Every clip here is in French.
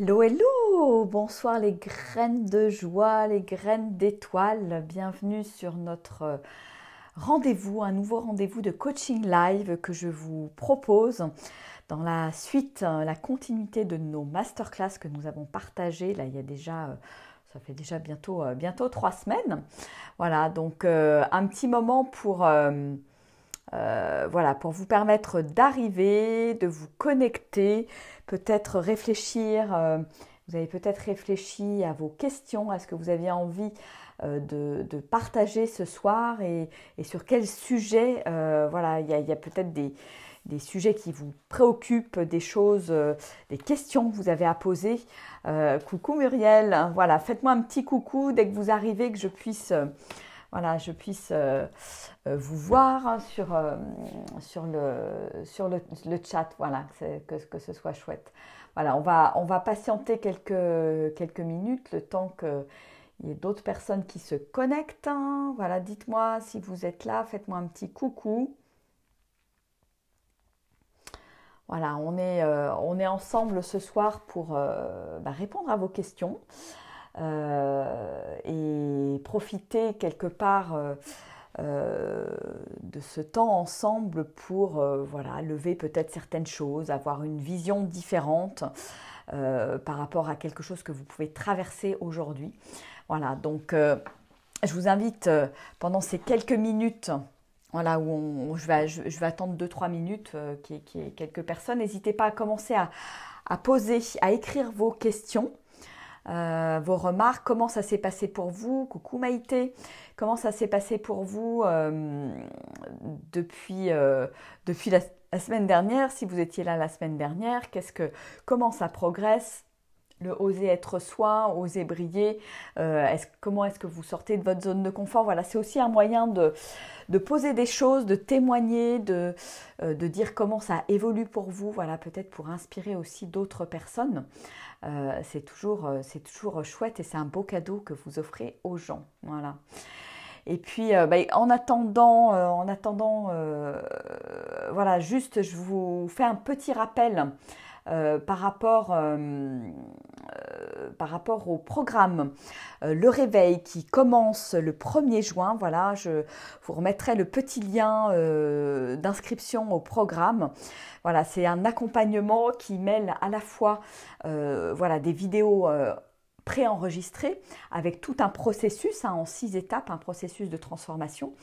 Hello, hello Bonsoir les graines de joie, les graines d'étoiles. Bienvenue sur notre euh, rendez-vous, un nouveau rendez-vous de coaching live que je vous propose dans la suite, euh, la continuité de nos masterclass que nous avons partagées. Là, il y a déjà... Euh, ça fait déjà bientôt, bientôt trois semaines. Voilà, donc un petit moment pour euh, voilà, pour vous permettre d'arriver, de vous connecter, peut-être réfléchir. Euh, vous avez peut-être réfléchi à vos questions, à ce que vous aviez envie euh, de, partager ce soir et, sur quel sujet. voilà, il y a, peut-être des, sujets qui vous préoccupent, des choses, des questions que vous avez à poser. coucou Muriel, hein, voilà, faites-moi un petit coucou dès que vous arrivez, que je puisse voilà, je puisse euh, euh, vous voir sur, euh, sur, le, sur le, chat, voilà, que, que, que, ce soit chouette. Voilà, on va, on va patienter quelques, quelques minutes, le temps qu'il y ait d'autres personnes qui se connectent. Hein. Voilà, dites-moi si vous êtes là, faites-moi un petit coucou. Voilà, on est, on est ensemble ce soir pour bah, répondre à vos questions. Euh, et profiter quelque part euh, euh, de ce temps ensemble pour voilà, lever peut-être certaines choses, avoir une vision différente. par rapport à quelque chose que vous pouvez traverser aujourd'hui. Voilà, donc je vous invite pendant ces quelques minutes, voilà, où, je, vais, attendre 2-3 minutes, qui, quelques personnes, n'hésitez pas à commencer à poser, à écrire vos questions. Euh, vos remarques, comment ça s'est passé pour vous, coucou Maïté, comment ça s'est passé pour vous euh, depuis, euh, depuis la, la, semaine dernière, si vous étiez là la semaine dernière, qu'est-ce que, comment ça progresse, le oser être soi, oser briller, euh, comment est-ce que vous sortez de votre zone de confort. Voilà, c'est aussi un moyen de, de, poser des choses, de témoigner, de, euh, de, dire comment ça évolue pour vous, voilà, peut-être pour inspirer aussi d'autres personnes. Euh, c'est toujours, toujours chouette et c'est un beau cadeau que vous offrez aux gens. Voilà. Et puis, ben, en attendant, en attendant voilà, juste, je vous fais un petit rappel euh, par, rapport, euh, euh, par rapport au programme Le Réveil qui commence le 1er juin. Voilà, je vous remettrai le petit lien d'inscription au programme. Voilà, c'est un accompagnement qui mêle à la fois voilà, des vidéos pré-enregistré avec tout un processus hein, en six étapes, un processus de transformation.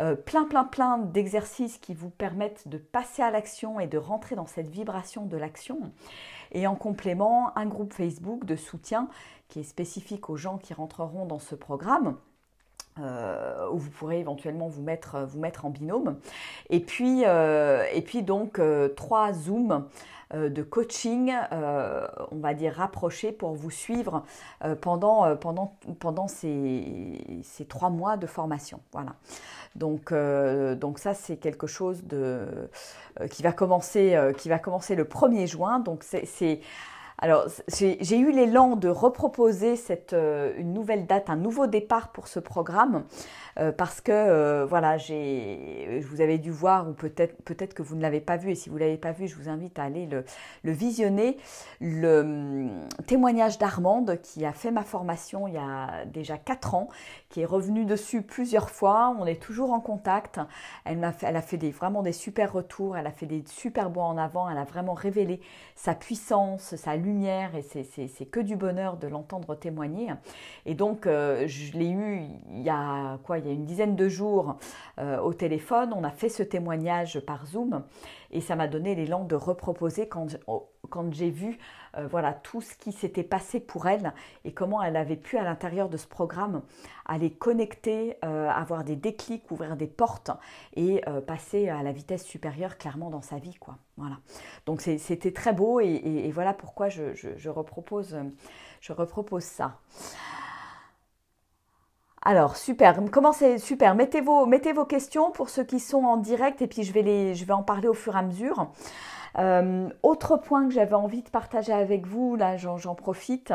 Euh, plein, plein, plein d'exercices qui vous permettent de passer à l'action et de rentrer dans cette vibration de l'action. Et en complément, un groupe Facebook de soutien qui est spécifique aux gens qui rentreront dans ce programme. Euh, où vous pourrez éventuellement vous mettre, vous mettre en binôme. Et puis, euh, et puis donc, trois Zooms euh, de coaching, euh, on va dire rapproché pour vous suivre euh, pendant, pendant, pendant ces, ces, trois mois de formation. Voilà. Donc, donc ça, c'est quelque chose de, qui, va commencer, qui va commencer le 1er juin. Donc, c'est alors, j'ai eu l'élan de reproposer cette, euh, une nouvelle date, un nouveau départ pour ce programme, euh, parce que, euh, voilà, je vous avais dû voir, ou peut-être peut, -être, que vous ne l'avez pas vu, et si vous ne l'avez pas vu, je vous invite à aller le, visionner, le hum, témoignage d'Armande, qui a fait ma formation il y a déjà 4 ans, qui est revenue dessus plusieurs fois, on est toujours en contact, elle, a fait, elle a fait des, vraiment des super retours, elle a fait des super bons en avant, elle a vraiment révélé sa puissance, sa lumière, et c'est que du bonheur de l'entendre témoigner. Et donc, euh, je l'ai eu il y a quoi Il y a une dizaine de jours euh, au téléphone. On a fait ce témoignage par Zoom et ça m'a donné l'élan de reproposer quand, oh, quand j'ai vu euh, voilà tout ce qui s'était passé pour elle et comment elle avait pu à l'intérieur de ce programme aller connecter, euh, avoir des déclics, ouvrir des portes et euh, passer à la vitesse supérieure clairement dans sa vie quoi. Voilà. Donc c'était très beau et, voilà pourquoi je, je, repropose, ça. Alors, super, commencez, super, mettez vos, mettez vos questions pour ceux qui sont en direct et puis je vais, les, je vais en parler au fur et à mesure. Euh, autre point que j'avais envie de partager avec vous, là j'en profite,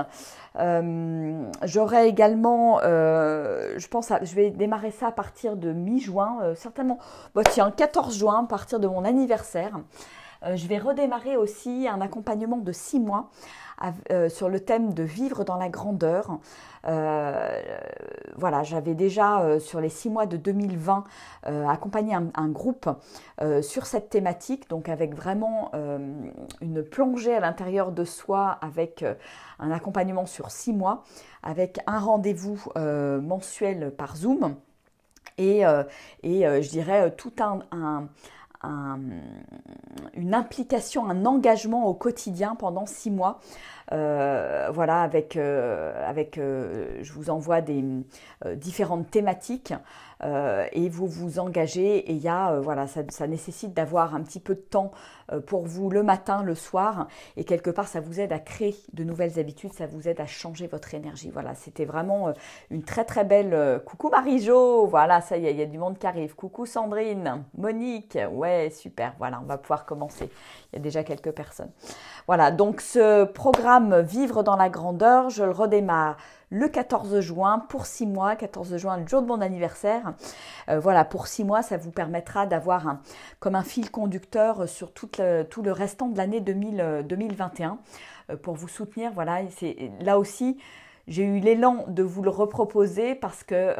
euh, j'aurai également, euh, je pense, à, je vais démarrer ça à partir de mi-juin, certainement, bah, tiens, 14 juin, à partir de mon anniversaire. Euh, je vais redémarrer aussi un accompagnement de six mois euh, sur le thème de vivre dans la grandeur. Euh, voilà, j'avais déjà sur les six mois de 2020 accompagné un, groupe sur cette thématique, donc avec vraiment une plongée à l'intérieur de soi, avec un accompagnement sur six mois, avec un rendez-vous mensuel par Zoom et, je dirais tout un une implication, un engagement au quotidien pendant six mois euh, voilà, avec, euh, avec euh, je vous envoie des différentes thématiques et vous vous engagez. Et il y a, voilà, ça, nécessite d'avoir un petit peu de temps pour vous le matin, le soir. Et quelque part, ça vous aide à créer de nouvelles habitudes, ça vous aide à changer votre énergie. Voilà, c'était vraiment une très très belle. Coucou Marie-Jo, voilà, ça y est, il y a du monde qui arrive. Coucou Sandrine, Monique, ouais, super, voilà, on va pouvoir commencer. Il y a déjà quelques personnes. Voilà, donc ce programme Vivre dans la grandeur, je le redémarre le 14 juin pour 6 mois, 14 juin, le jour de mon anniversaire. Euh, voilà, pour 6 mois, ça vous permettra d'avoir comme un fil conducteur sur tout le, restant de l'année 2021 euh, euh, pour vous soutenir. Voilà, c'est là aussi. J'ai eu l'élan de vous le reproposer parce que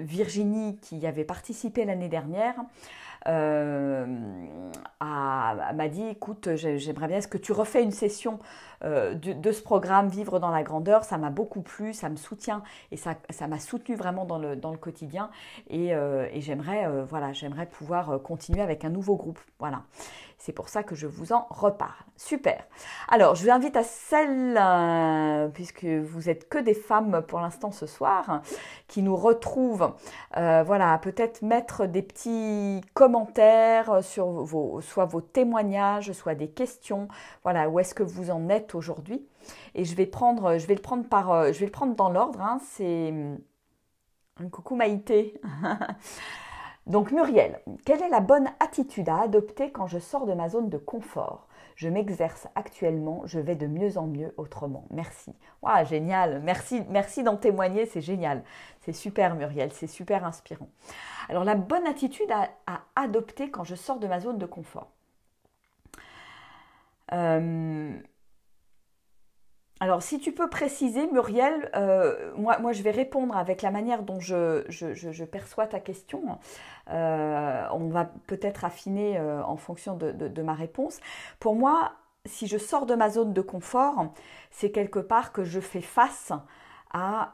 Virginie, qui avait participé l'année dernière, euh, m'a dit, écoute, j'aimerais bien, est-ce que tu refais une session euh, de, ce programme Vivre dans la grandeur Ça m'a beaucoup plu, ça me soutient et ça m'a soutenu vraiment dans le, dans le quotidien. Et, euh, j'aimerais voilà, j'aimerais pouvoir continuer avec un nouveau groupe. Voilà. C'est pour ça que je vous en reparle. Super. Alors, je vous invite à celles, euh, puisque vous êtes que des femmes pour l'instant ce soir, qui nous retrouvent, euh, voilà, peut-être mettre des petits commentaires sur vos, soit vos témoignages, soit des questions. Voilà, où est-ce que vous en êtes aujourd'hui Et je vais prendre, je vais le prendre par, euh, je vais le prendre dans l'ordre. Hein, C'est hum, coucou Maïté. Donc Muriel, quelle est la bonne attitude à adopter quand je sors de ma zone de confort Je m'exerce actuellement, je vais de mieux en mieux autrement. Merci. Waouh, génial. Merci, merci d'en témoigner, c'est génial. C'est super Muriel, c'est super inspirant. Alors la bonne attitude à, adopter quand je sors de ma zone de confort. Euh, alors, si tu peux préciser, Muriel, euh, moi, je vais répondre avec la manière dont je, perçois ta question. Euh, on va peut-être affiner euh, en fonction de, ma réponse. Pour moi, si je sors de ma zone de confort, c'est quelque part que je fais face à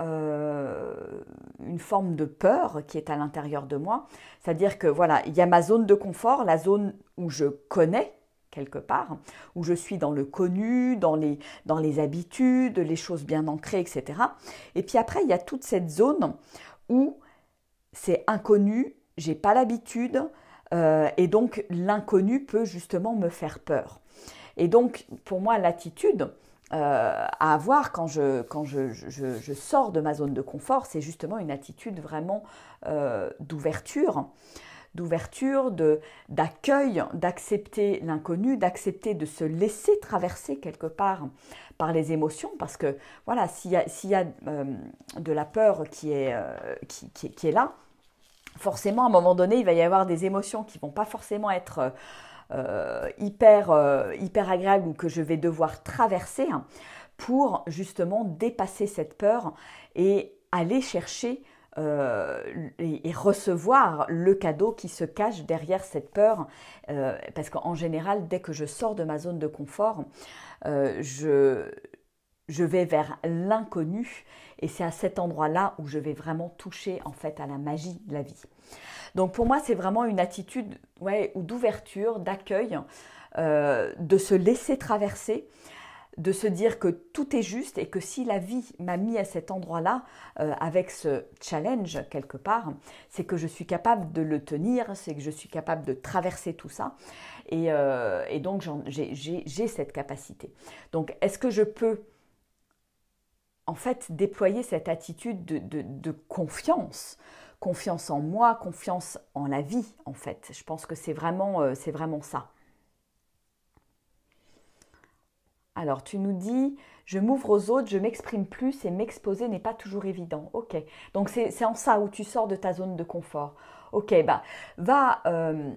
une forme de peur qui est à l'intérieur de moi. C'est-à-dire que voilà, il y a ma zone de confort, la zone où je connais quelque part, où je suis dans le connu, dans les, dans les habitudes, les choses bien ancrées, etc. Et puis après, il y a toute cette zone où c'est inconnu, j'ai pas l'habitude, euh, et donc l'inconnu peut justement me faire peur. Et donc, pour moi, l'attitude, euh, à avoir quand, je, quand je, sors de ma zone de confort, c'est justement une attitude vraiment euh, d'ouverture, d'ouverture, de, d'accueil, d'accepter l'inconnu, d'accepter de se laisser traverser quelque part par les émotions, parce que voilà, s'il y a, euh, de la peur qui est, euh, qui, est là, forcément, à un moment donné, il va y avoir des émotions qui vont pas forcément être euh, hyper, hyper agréables ou que je vais devoir traverser pour justement dépasser cette peur et aller chercher euh, et, recevoir le cadeau qui se cache derrière cette peur. Euh, parce qu'en général, dès que je sors de ma zone de confort, euh, je, vais vers l'inconnu et c'est à cet endroit-là où je vais vraiment toucher en fait à la magie de la vie. Donc pour moi, c'est vraiment une attitude ouais, d'ouverture, d'accueil, de se laisser traverser, de se dire que tout est juste et que si la vie m'a mis à cet endroit-là, euh, avec ce challenge quelque part, c'est que je suis capable de le tenir, c'est que je suis capable de traverser tout ça. Et, euh, donc j'ai cette capacité. Donc est-ce que je peux en fait déployer cette attitude de, confiance Confiance en moi, confiance en la vie en fait. Je pense que c'est vraiment, euh, vraiment ça. Alors, tu nous dis, je m'ouvre aux autres, je m'exprime plus et m'exposer n'est pas toujours évident. Ok, donc c'est en ça où tu sors de ta zone de confort. Ok, bah, va, euh,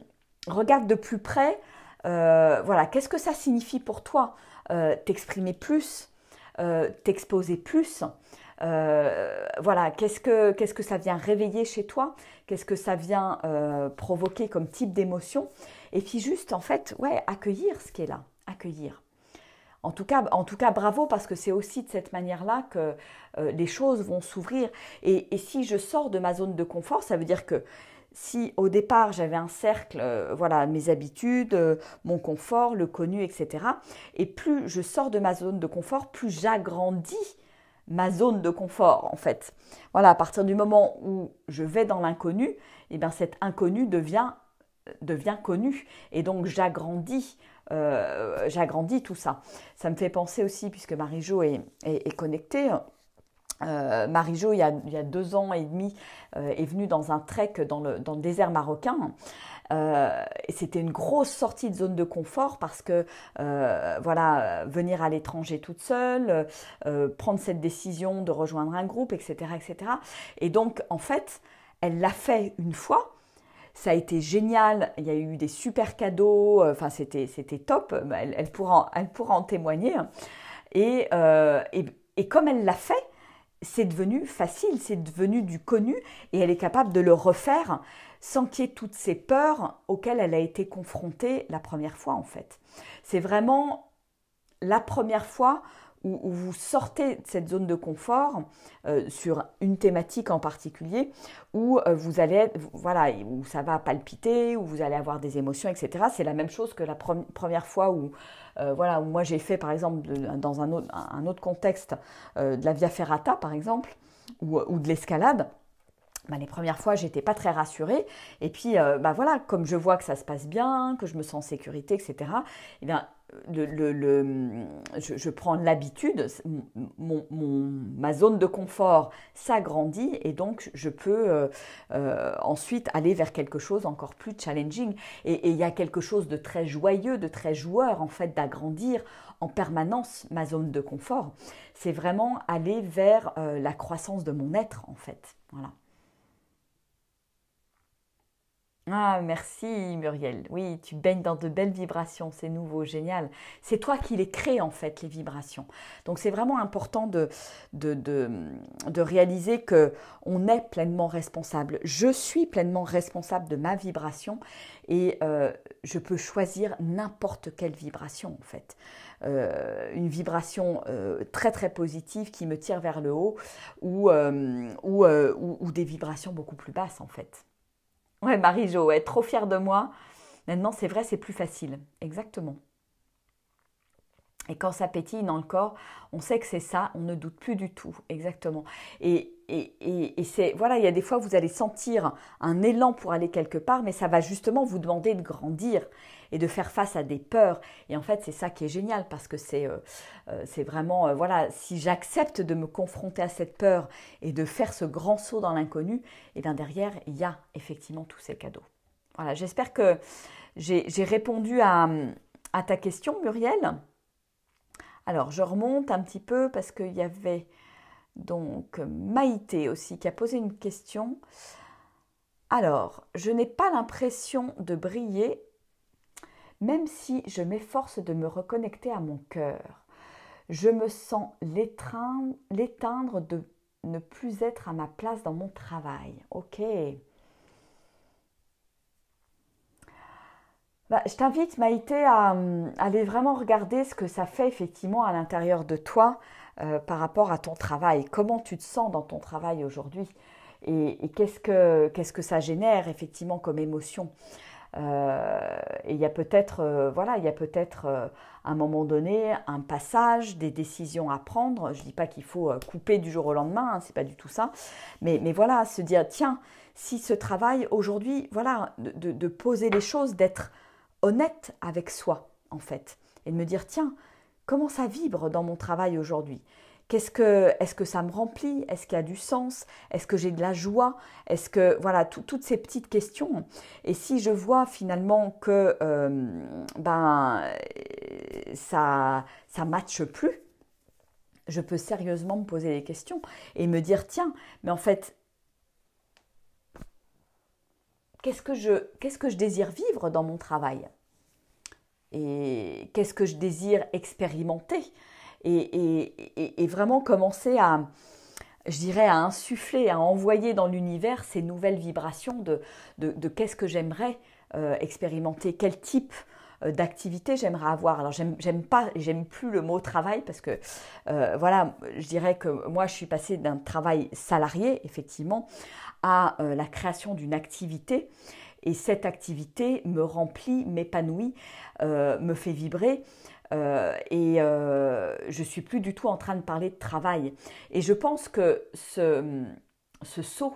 regarde de plus près, euh, voilà, qu'est-ce que ça signifie pour toi euh, T'exprimer plus, t'exposer plus voilà, qu'est-ce que ça vient réveiller chez toi Qu'est-ce que ça vient provoquer comme type d'émotion Et puis juste, en fait, ouais, accueillir ce qui est là, accueillir. En tout, cas, en tout cas, bravo parce que c'est aussi de cette manière-là que euh, les choses vont s'ouvrir. Et, si je sors de ma zone de confort, ça veut dire que si au départ j'avais un cercle, euh, voilà, mes habitudes, euh, mon confort, le connu, etc. Et plus je sors de ma zone de confort, plus j'agrandis ma zone de confort en fait. Voilà, à partir du moment où je vais dans l'inconnu, et eh bien cet inconnu devient devient connu et donc j'agrandis euh, j'agrandis tout ça. Ça me fait penser aussi, puisque Marie-Jo est, connectée. Euh, Marie-Jo, il, y a deux ans et demi, euh, est venue dans un trek dans le, désert marocain. c'était une grosse sortie de zone de confort parce que voilà venir à l'étranger toute seule, prendre cette décision de rejoindre un groupe, etc., etc. Et donc en fait, elle l'a fait une fois ça a été génial, il y a eu des super cadeaux, euh, enfin c'était, c'était top, elle, pourra, elle pourra en témoigner. Hein. Et, euh, et, et comme elle l'a fait, c'est devenu facile, c'est devenu du connu et elle est capable de le refaire sans qu'il y ait toutes ces peurs auxquelles elle a été confrontée la première fois en fait. C'est vraiment la première fois où, vous sortez de cette zone de confort euh, sur une thématique en particulier, où euh, vous allez, voilà, où ça va palpiter, où vous allez avoir des émotions, etc. C'est la même chose que la première fois où, euh, voilà, moi j'ai fait par exemple dans un autre, un autre contexte de la via ferrata par exemple, ou, de l'escalade. Bah, les premières fois, j'étais pas très rassurée. Et puis, bah voilà, comme je vois que ça se passe bien, que je me sens en sécurité, etc. Eh bien, je, prends l'habitude, ma zone de confort s'agrandit et donc je peux euh, euh, ensuite aller vers quelque chose encore plus challenging. Et il y a quelque chose de très joyeux, de très joueur en fait, d'agrandir en permanence ma zone de confort. C'est vraiment aller vers euh, la croissance de mon être en fait. Voilà. Ah, merci Muriel. Oui, tu baignes dans de belles vibrations, c'est nouveau, génial. C'est toi qui les crées en fait, les vibrations. Donc c'est vraiment important de, de, réaliser que on est pleinement responsable. Je suis pleinement responsable de ma vibration et euh, je peux choisir n'importe quelle vibration en fait. Euh, une vibration euh, très très positive qui me tire vers le haut ou, ou, ou des vibrations beaucoup plus basses en fait. Ouais, Marie-Jo, est trop fière de moi. Maintenant, c'est vrai, c'est plus facile. Exactement. Et quand ça pétille dans le corps, on sait que c'est ça, on ne doute plus du tout, exactement. Et, et, et, c'est voilà, il y a des fois vous allez sentir un élan pour aller quelque part, mais ça va justement vous demander de grandir et de faire face à des peurs. Et en fait, c'est ça qui est génial parce que c'est euh, euh, c'est vraiment euh, voilà, si j'accepte de me confronter à cette peur et de faire ce grand saut dans l'inconnu, et eh bien derrière il y a effectivement tous ces cadeaux. Voilà, j'espère que j'ai répondu à ta question, Muriel. Alors, je remonte un petit peu parce qu'il y avait donc Maïté aussi qui a posé une question. Alors, je n'ai pas l'impression de briller, même si je m'efforce de me reconnecter à mon cœur. Je me sens l'éteindre de ne plus être à ma place dans mon travail. Ok. Bah, je t'invite Maïté à, hum, aller vraiment regarder ce que ça fait effectivement à l'intérieur de toi euh, par rapport à ton travail. Comment tu te sens dans ton travail aujourd'hui et, qu'est-ce que qu'est-ce que ça génère effectivement comme émotion euh, et il y a peut-être euh, voilà il y a peut-être à un moment donné un passage des décisions à prendre je ne dis pas qu'il faut couper du jour au lendemain hein, c'est pas du tout ça mais, voilà se dire tiens si ce travail aujourd'hui voilà de, poser les choses d'être honnête avec soi, en fait, et de me dire, tiens, comment ça vibre dans mon travail aujourd'hui Qu'est-ce que, est-ce que ça me remplit Est-ce qu'il y a du sens Est-ce que j'ai de la joie Est-ce que, voilà, toutes ces petites questions. Et si je vois finalement que, euh, ben, ça, ça matche plus, je peux sérieusement me poser des questions et me dire, tiens, mais en fait, qu'est-ce que je, qu'est-ce que je désire vivre dans mon travail Et qu'est-ce que je désire expérimenter et, vraiment commencer à, je dirais, à insuffler, à envoyer dans l'univers ces nouvelles vibrations de, de, qu'est-ce que j'aimerais euh, expérimenter, quel type euh, d'activité j'aimerais avoir. Alors j'aime pas, j'aime plus le mot travail parce que euh, voilà, je dirais que moi je suis passée d'un travail salarié effectivement à euh, la création d'une activité. Et cette activité me remplit, m'épanouit, euh, me fait vibrer. Euh, et je je suis plus du tout en train de parler de travail. Et je pense que ce, ce saut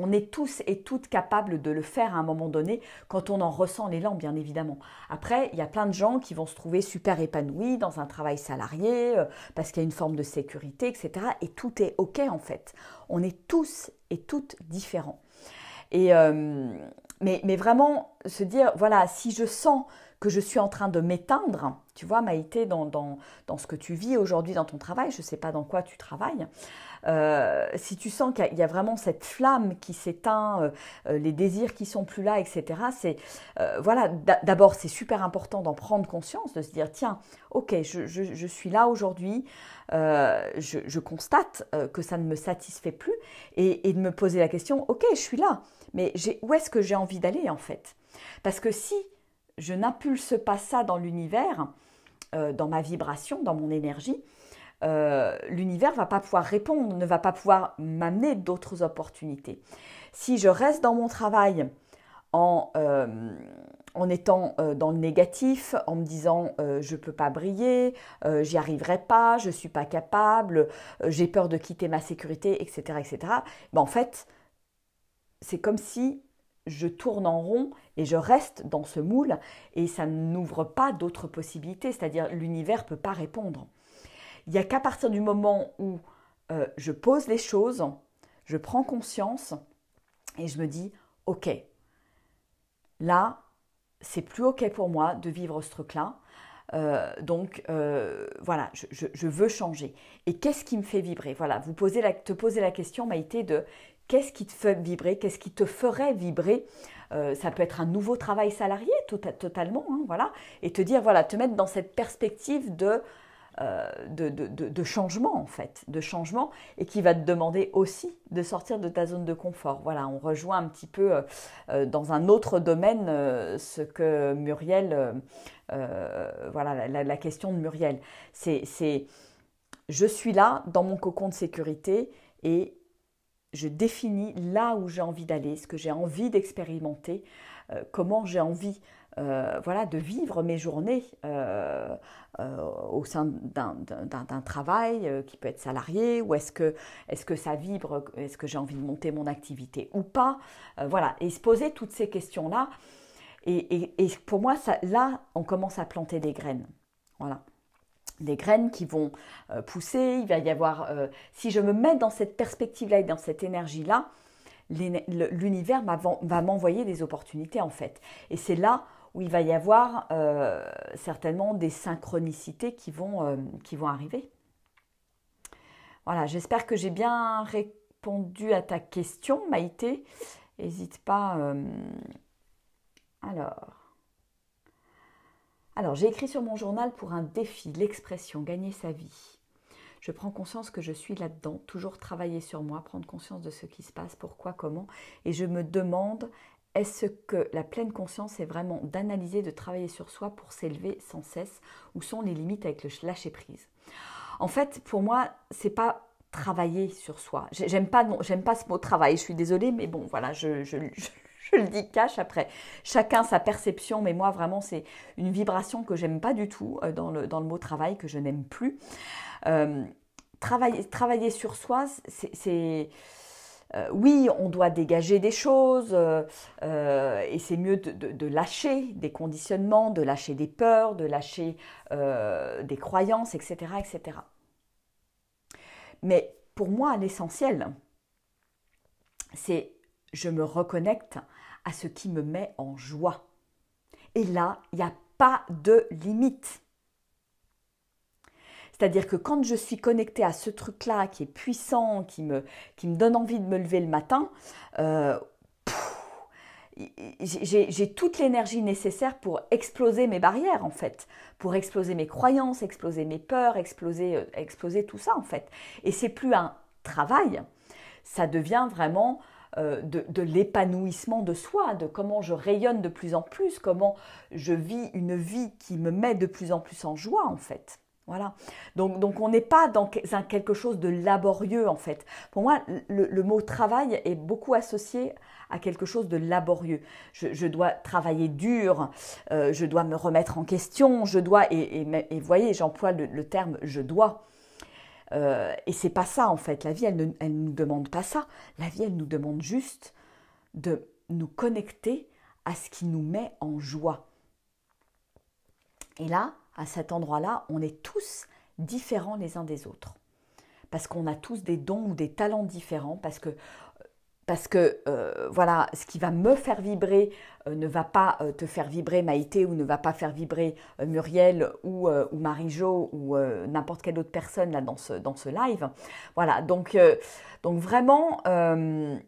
on est tous et toutes capables de le faire à un moment donné quand on en ressent l'élan, bien évidemment. Après, il y a plein de gens qui vont se trouver super épanouis dans un travail salarié, euh, parce qu'il y a une forme de sécurité, etc. Et tout est OK, en fait. On est tous et toutes différents. Et, euh, mais, vraiment, se dire, voilà, si je sens que je suis en train de m'éteindre, tu vois, Maïté, dans, dans, dans, ce que tu vis aujourd'hui dans ton travail, je ne sais pas dans quoi tu travailles, euh, si tu sens qu'il y, a vraiment cette flamme qui s'éteint, euh, euh, les désirs qui sont plus là, etc., c'est, voilà, d'abord, c'est super important d'en prendre conscience, de se dire, tiens, ok, je, suis là aujourd'hui, je, constate que ça ne me satisfait plus, et, de me poser la question, ok, je suis là, mais où est-ce que j'ai envie d'aller, en fait Parce que si je n'impulse pas ça dans l'univers, dans ma vibration, dans mon énergie, l'univers euh, l'univers va pas pouvoir répondre, ne va pas pouvoir m'amener d'autres opportunités. Si je reste dans mon travail en, euh, étant euh, dans le négatif, en me disant je ne peux pas briller, j'y arriverai pas, je ne suis pas capable, j'ai peur de quitter ma sécurité, etc., etc. Ben, en fait, c'est comme si je tourne en rond et je reste dans ce moule et ça n'ouvre pas d'autres possibilités, c'est-à-dire l'univers peut pas répondre. Il n'y a qu'à partir du moment où euh, je pose les choses, je prends conscience et je me dis, ok, là, c'est plus ok pour moi de vivre ce truc-là. Euh, donc euh, voilà, je, veux changer. Et qu'est-ce qui me fait vibrer Voilà, vous posez la, te poser la question, été de qu'est-ce qui te fait vibrer Qu'est-ce qui te ferait vibrer Ça peut être un nouveau travail salarié, tota, totalement, hein, voilà. Et te dire, voilà, te mettre dans cette perspective de euh, de, de, changement en fait, de changement, et qui va te demander aussi de sortir de ta zone de confort. Voilà, on rejoint un petit peu euh, euh, dans un autre domaine ce que Muriel, voilà la, la, question de Muriel. C'est je suis là dans mon cocon de sécurité et je définis là où j'ai envie d'aller, ce que j'ai envie d'expérimenter, comment j'ai envie euh, voilà, de vivre mes journées euh, euh, au sein d'un travail qui peut être salarié ou est-ce que, est que ça vibre, est-ce que j'ai envie de monter mon activité ou pas Voilà, et se poser toutes ces questions-là. Et, pour moi, ça, là, on commence à planter des graines. Voilà des graines qui vont pousser, il va y avoir, si je me mets dans cette perspective-là et dans cette énergie-là, l'univers va m'envoyer des opportunités en fait. Et c'est là où il va y avoir euh, certainement des synchronicités qui vont, euh, qui vont arriver. Voilà, j'espère que j'ai bien répondu à ta question, Maïté. N'hésite pas. Euh, alors. Alors, j'ai écrit sur mon journal pour un défi, l'expression, gagner sa vie. Je prends conscience que je suis là-dedans, toujours travailler sur moi, prendre conscience de ce qui se passe, pourquoi, comment, et je me demande est-ce que la pleine conscience est vraiment d'analyser, de travailler sur soi pour s'élever sans cesse Où sont les limites avec le lâcher prise En fait, pour moi, c'est pas travailler sur soi. J'aime pas, j'aime pas ce mot travail. Je suis désolée, mais bon, voilà, je, le dis cash après. Chacun sa perception, mais moi vraiment, c'est une vibration que j'aime pas du tout euh, dans le, dans le mot travail que je n'aime plus. Euh, travailler, travailler sur soi, c'est euh, oui, on doit dégager des choses, euh, euh, et c'est mieux de, lâcher des conditionnements, de lâcher des peurs, de lâcher des croyances, etc., etc. Mais pour moi, l'essentiel, c'est je me reconnecte à ce qui me met en joie. Et là, il n'y a pas de limite. C'est-à-dire que quand je suis connectée à ce truc-là qui est puissant, qui me, donne envie de me lever le matin, euh, j'ai toute l'énergie nécessaire pour exploser mes barrières en fait, pour exploser mes croyances, exploser mes peurs, exploser, euh, tout ça en fait. Et c'est plus un travail, ça devient vraiment euh, de, de l'épanouissement de soi, de comment je rayonne de plus en plus, comment je vis une vie qui me met de plus en plus en joie en fait. Voilà. Donc, donc on n'est pas dans quelque chose de laborieux en fait. Pour moi, le, mot travail est beaucoup associé à quelque chose de laborieux. Je, dois travailler dur, euh, je dois me remettre en question, je dois, et, et, voyez, j'emploie le, terme je dois. Euh, et c'est pas ça en fait. La vie, elle ne nous demande pas ça. La vie, elle nous demande juste de nous connecter à ce qui nous met en joie. Et là, à cet endroit-là, on est tous différents les uns des autres. Parce qu'on a tous des dons ou des talents différents, parce que parce que euh, voilà, ce qui va me faire vibrer euh, ne va pas euh, te faire vibrer Maïté ou ne va pas faire vibrer Muriel ou, Marie-Jo ou n'importe quelle autre personne là dans ce, dans ce live. Voilà, donc, donc vraiment, la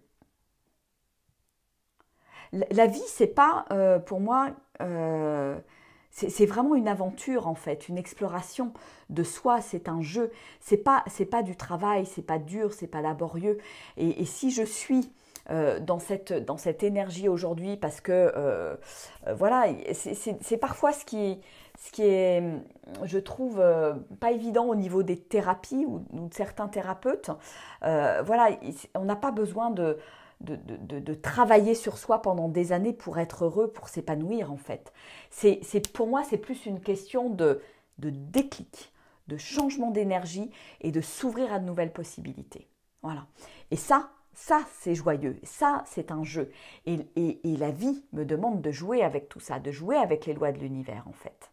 vie, c'est pas pour moi c'est vraiment une aventure en fait, une exploration de soi, c'est un jeu. C'est pas c'est pas du travail, c'est pas dur, c'est pas laborieux. Et, si je suis euh, dans cette dans cette énergie aujourd'hui, parce que euh, euh, voilà, c'est parfois ce qui ce qui est, je trouve, pas évident au niveau des thérapies ou de certains thérapeutes. voilà, on n'a pas besoin de de, travailler sur soi pendant des années pour être heureux, pour s'épanouir en fait. C'est, pour moi, c'est plus une question de, de déclic, de changement d'énergie et de s'ouvrir à de nouvelles possibilités. Voilà. Et ça, ça, c'est joyeux, ça, c'est un jeu. et, et la vie me demande de jouer avec tout ça, de jouer avec les lois de l'univers, en fait.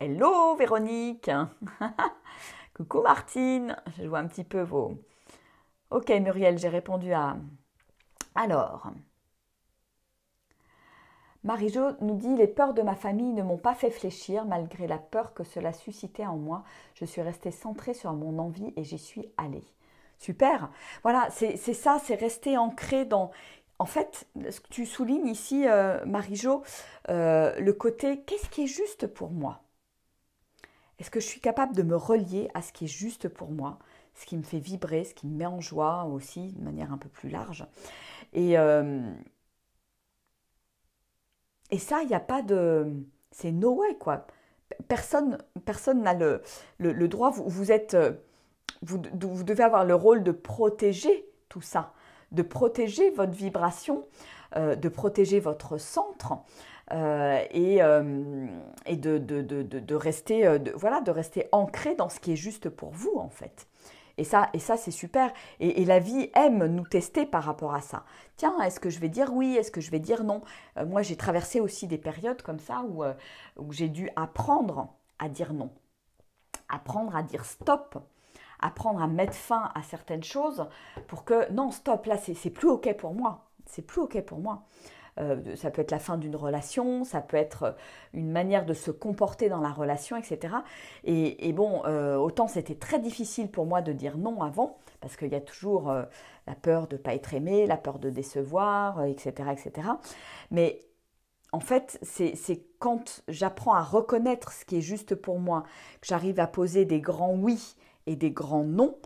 Hello Véronique Coucou Martine Je vois un petit peu vos... Ok Muriel, j'ai répondu à... Alors... Marie-Jo nous dit Les peurs de ma famille ne m'ont pas fait fléchir, malgré la peur que cela suscitait en moi. Je suis restée centrée sur mon envie et j'y suis allée. Super Voilà, c'est ça, c'est rester ancré dans. En fait, ce que tu soulignes ici, euh, Marie-Jo, euh, le côté qu'est-ce qui est juste pour moi est-ce que je suis capable de me relier à ce qui est juste pour moi, ce qui me fait vibrer, ce qui me met en joie aussi, de manière un peu plus large Et, euh, et ça, il n'y a pas de... C'est no way, quoi. Personne personne n'a le, le, droit, vous, vous êtes... Euh, vous, devez avoir le rôle de protéger tout ça, de protéger votre vibration, euh, de protéger votre centre, euh, euh, et, de, rester, euh, voilà, de rester ancré dans ce qui est juste pour vous en fait. Et ça, et ça c'est super. Et, la vie aime nous tester par rapport à ça. Tiens, est-ce que je vais dire oui Est-ce que je vais dire non Moi, j'ai traversé aussi des périodes comme ça où j'ai dû apprendre à dire non, apprendre à dire stop, apprendre à mettre fin à certaines choses pour que non, stop, là, c'est plus OK pour moi. C'est plus OK pour moi. Euh, ça peut être la fin d'une relation, ça peut être euh, une manière de se comporter dans la relation, etc. Et, bon, euh, autant c'était très difficile pour moi de dire non avant, parce qu'il y a toujours la peur de ne pas être aimé, la peur de décevoir, etc., etc. Mais en fait, c'est quand j'apprends à reconnaître ce qui est juste pour moi, que j'arrive à poser des grands oui et des grands non,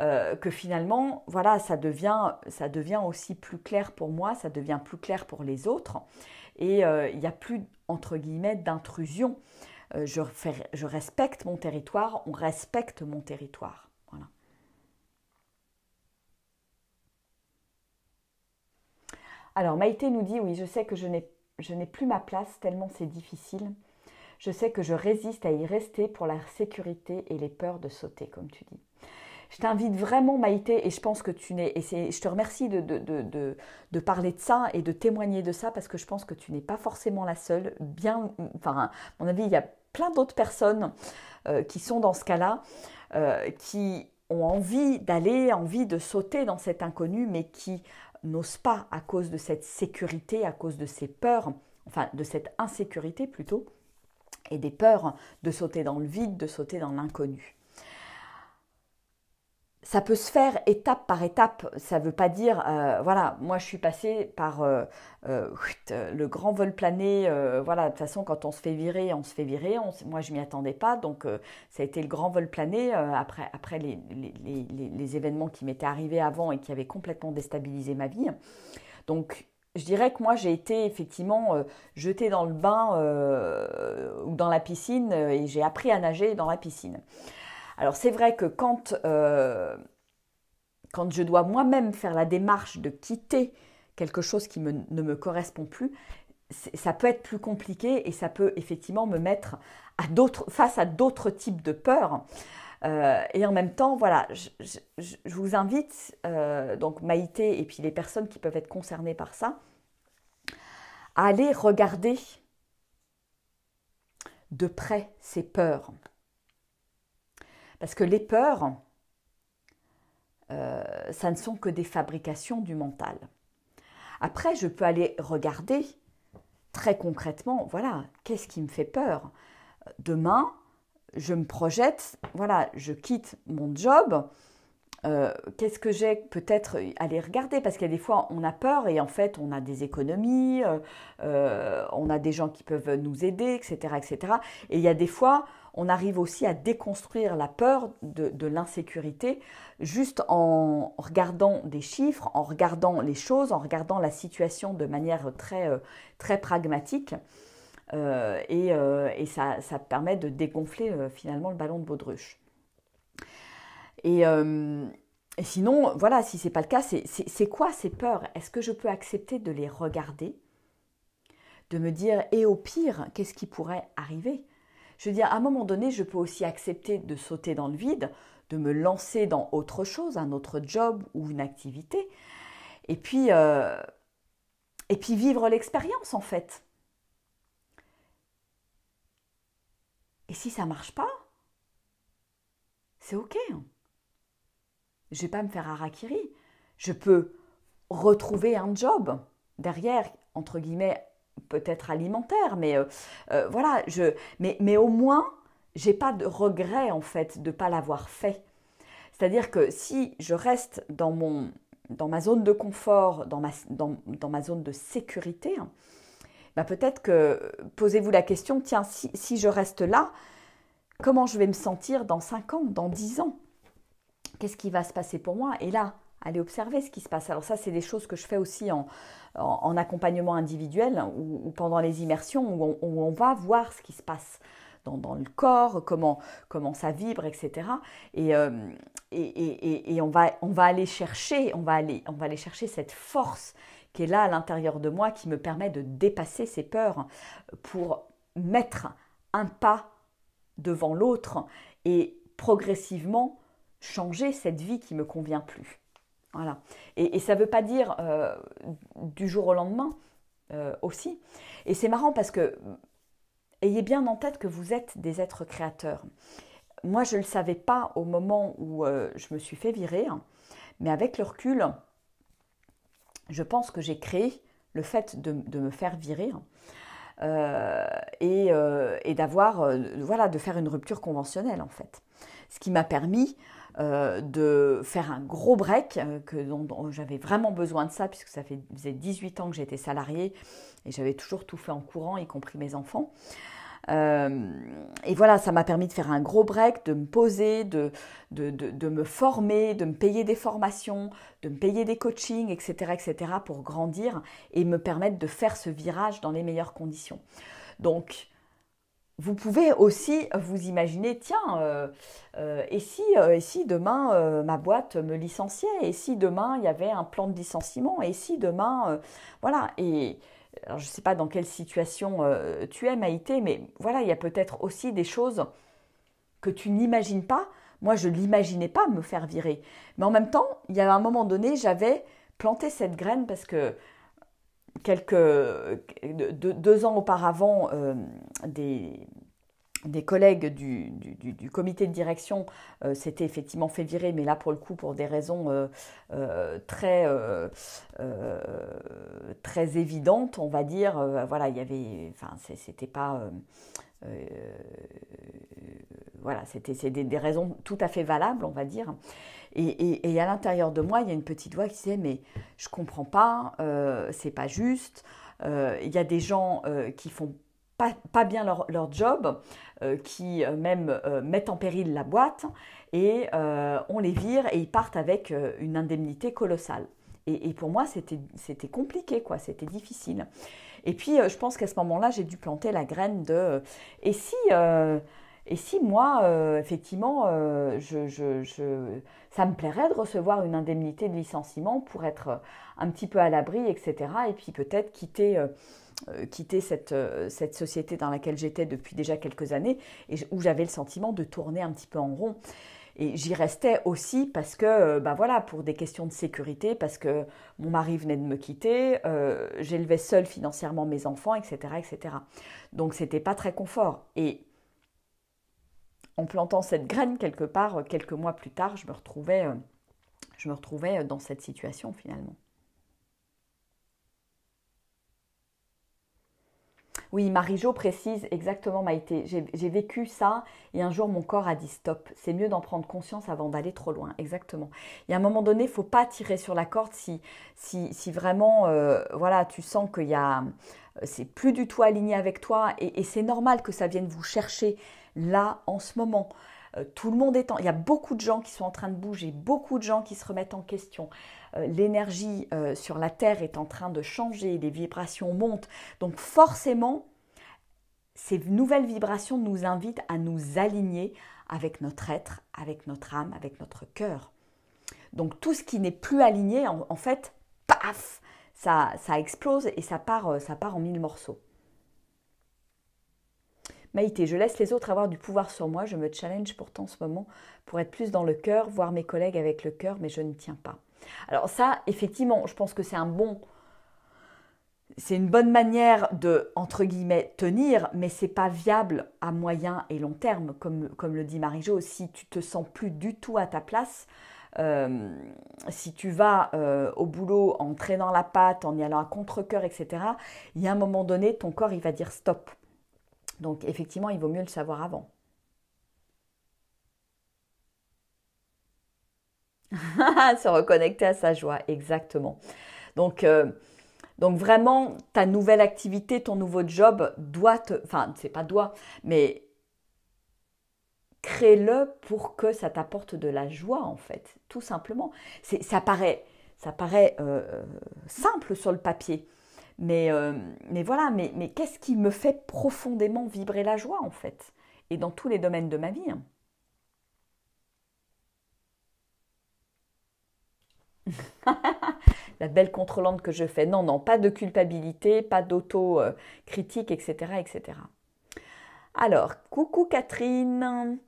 euh, que finalement, voilà, ça devient, ça devient aussi plus clair pour moi, ça devient plus clair pour les autres, et euh, il n'y a plus, entre guillemets, d'intrusion. Euh, je, respecte mon territoire, on respecte mon territoire. Alors Maïté nous dit, oui, je sais que je n'ai plus ma place, tellement c'est difficile. Je sais que je résiste à y rester pour la sécurité et les peurs de sauter, comme tu dis. Je t'invite vraiment, Maïté, et je pense que tu n'es. Et je te remercie de, de, parler de ça et de témoigner de ça parce que je pense que tu n'es pas forcément la seule. Bien, enfin, à mon avis, il y a plein d'autres personnes euh, qui sont dans ce cas-là, euh, qui ont envie d'aller, envie de sauter dans cet inconnu, mais qui n'osent pas à cause de cette sécurité, à cause de ces peurs, enfin de cette insécurité plutôt, et des peurs de sauter dans le vide, de sauter dans l'inconnu ça peut se faire étape par étape. Ça ne veut pas dire, euh, voilà, moi je suis passée par euh, euh, le grand vol plané. voilà, de toute façon, quand on se fait virer, on se fait virer. moi, je m'y attendais pas. Donc, ça a été le grand vol plané. après après les, événements qui m'étaient arrivés avant et qui avaient complètement déstabilisé ma vie. Donc, je dirais que moi j'ai été effectivement jetée dans le bain ou dans la piscine et j'ai appris à nager dans la piscine. Alors c'est vrai que euh, quand, je dois moi-même faire la démarche de quitter quelque chose qui ne me correspond plus, ça peut être plus compliqué et ça peut effectivement me mettre face à d'autres types de peurs. Euh, et en même temps, voilà, je, vous invite, euh, donc Maïté et puis les personnes qui peuvent être concernées par ça, à aller regarder de près ces peurs. Parce que les peurs, euh, ça ne sont que des fabrications du mental. Après, je peux aller regarder très concrètement, voilà, qu'est-ce qui me fait peur Demain, je me projette, voilà, je quitte mon job. Euh, qu'est-ce que j'ai peut-être à aller regarder Parce qu'il y a des fois, on a peur et en fait, on a des économies, euh, on a des gens qui peuvent nous aider, etc., etc. Et il y a des fois, on arrive aussi à déconstruire la peur de, l'insécurité juste en regardant des chiffres, en regardant les choses, en regardant la situation de manière très, euh, pragmatique. Euh, et, euh, ça, permet de dégonfler finalement le ballon de baudruche. Et, et sinon, voilà, si ce n'est pas le cas, c'est quoi ces peurs Est-ce que je peux accepter de les regarder De me dire, et au pire, qu'est-ce qui pourrait arriver je veux dire, à un moment donné, je peux aussi accepter de sauter dans le vide, de me lancer dans autre chose, un autre job ou une activité, et puis, euh, et puis vivre l'expérience en fait. Et si ça marche pas, c'est ok. Hein. Je vais pas me faire harakiri. Je peux retrouver un job derrière, entre guillemets, peut-être alimentaire, mais euh, euh, voilà, je, mais, mais au moins, j'ai pas de regret en fait de ne pas l'avoir fait. C'est-à-dire que si je reste dans, mon, dans ma zone de confort, dans ma, dans, ma zone de sécurité, hein, bah, peut-être que posez-vous la question, tiens, si, si, je reste là, comment je vais me sentir dans 5 ans, dans 10 ans Qu'est-ce qui va se passer pour moi Et là, aller observer ce qui se passe. Alors ça, c'est des choses que je fais aussi en, accompagnement individuel ou, pendant les immersions où on, va voir ce qui se passe dans, le corps, comment, comment ça vibre, etc. Euh, et, on, va, on va aller chercher, on va aller, on va aller chercher cette force qui est là à l'intérieur de moi, qui me permet de dépasser ces peurs pour mettre un pas devant l'autre et progressivement changer cette vie qui me convient plus. Et, ça ne veut pas dire euh, du jour au lendemain euh, aussi. Et c'est marrant parce que ayez bien en tête que vous êtes des êtres créateurs. Moi, je ne le savais pas au moment où euh, je me suis fait virer, hein. mais avec le recul, je pense que j'ai créé le fait de, me faire virer. Hein. et, d'avoir, voilà, de faire une rupture conventionnelle en fait. Ce qui m'a permis euh, de faire un gros break, euh, que dont, j'avais vraiment besoin de ça, puisque ça fait, faisait 18 ans que j'étais salariée et j'avais toujours tout fait en courant, y compris mes enfants. Euh, et voilà, ça m'a permis de faire un gros break, de me poser, de, de, de, me former, de me payer des formations, de me payer des coachings, etc., etc., pour grandir et me permettre de faire ce virage dans les meilleures conditions. Donc, vous pouvez aussi vous imaginer, tiens, euh, euh, et, si, euh, et, si, demain ma boîte me licenciait, et si demain il y avait un plan de licenciement, et si demain, voilà, et je ne sais pas dans quelle situation tu es Maïté, mais voilà, il y a peut-être aussi des choses que tu n'imagines pas. Moi, je l'imaginais pas me faire virer. Mais en même temps, il y a un moment donné, j'avais planté cette graine parce que quelques, deux, deux ans auparavant, euh, des, des collègues du, du, du, comité de direction euh, s'étaient effectivement fait virer, mais là pour le coup pour des raisons euh, très, évidentes, on va dire. voilà, il y avait, enfin c'était pas, voilà, c'était des, des raisons tout à fait valables, on va dire. Et, à l'intérieur de moi, il y a une petite voix qui dit, Mais je comprends pas, euh, c'est pas juste. Euh, il y a des gens euh, qui font pas, bien leur, job, euh, qui même mettent en péril la boîte, et on les vire et ils partent avec une indemnité colossale. Et, et pour moi, c'était compliqué, quoi, c'était difficile. Et puis, je pense qu'à ce moment-là, j'ai dû planter la graine de et si et si moi, euh, effectivement, euh, je, ça me plairait de recevoir une indemnité de licenciement pour être euh, un petit peu à l'abri, etc. Et puis peut-être quitter, quitter cette, cette, société dans laquelle j'étais depuis déjà quelques années et où j'avais le sentiment de tourner un petit peu en rond. Et j'y restais aussi parce que, ben voilà, pour des questions de sécurité, parce que mon mari venait de me quitter, j'élevais seule financièrement mes enfants, etc., etc. Donc c'était pas très confort. Et en plantant cette graine quelque part, euh, quelques mois plus tard, je me retrouvais, euh, je me retrouvais euh, dans cette situation finalement. Oui, Marie-Jo précise exactement Maïté. J'ai vécu ça et un jour mon corps a dit stop. C'est mieux d'en prendre conscience avant d'aller trop loin. Exactement. Il y un moment donné, il ne faut pas tirer sur la corde si, si, vraiment voilà, tu sens que y C'est plus du tout aligné avec toi et, et c'est normal que ça vienne vous chercher là en ce moment. Euh, tout le monde est Il y a beaucoup de gens qui sont en train de bouger, beaucoup de gens qui se remettent en question. Euh, l'énergie euh, sur la Terre est en train de changer, les vibrations montent. Donc forcément, ces nouvelles vibrations nous invitent à nous aligner avec notre être, avec notre âme, avec notre cœur. Donc tout ce qui n'est plus aligné, en, fait, paf, ça, ça, explose et ça part, ça part en mille morceaux. Maïté, je laisse les autres avoir du pouvoir sur moi, je me challenge pourtant en ce moment pour être plus dans le cœur, voir mes collègues avec le cœur, mais je ne tiens pas. Alors ça, effectivement, je pense que c'est un bon... C'est une bonne manière de, entre guillemets, tenir, mais c'est pas viable à moyen et long terme, comme, comme le dit Marie-Jo. Si tu te sens plus du tout à ta place, euh, si tu vas euh, au boulot en traînant la patte, en y allant à contre-coeur, etc., il y a un moment donné, ton corps, il va dire stop. Donc effectivement, il vaut mieux le savoir avant. se reconnecter à sa joie, exactement. Donc, euh, donc vraiment, ta nouvelle activité, ton nouveau job doit te... Enfin, c'est pas doit, mais crée-le pour que ça t'apporte de la joie, en fait, tout simplement. Ça paraît, ça paraît euh, euh, simple sur le papier, euh, mais, voilà, mais, mais qu'est-ce qui me fait profondément vibrer la joie en fait Et dans tous les domaines de ma vie. Hein. la belle contrôlante que je fais. Non, non, pas de culpabilité, pas d'auto-critique, etc., etc. Alors, coucou Catherine.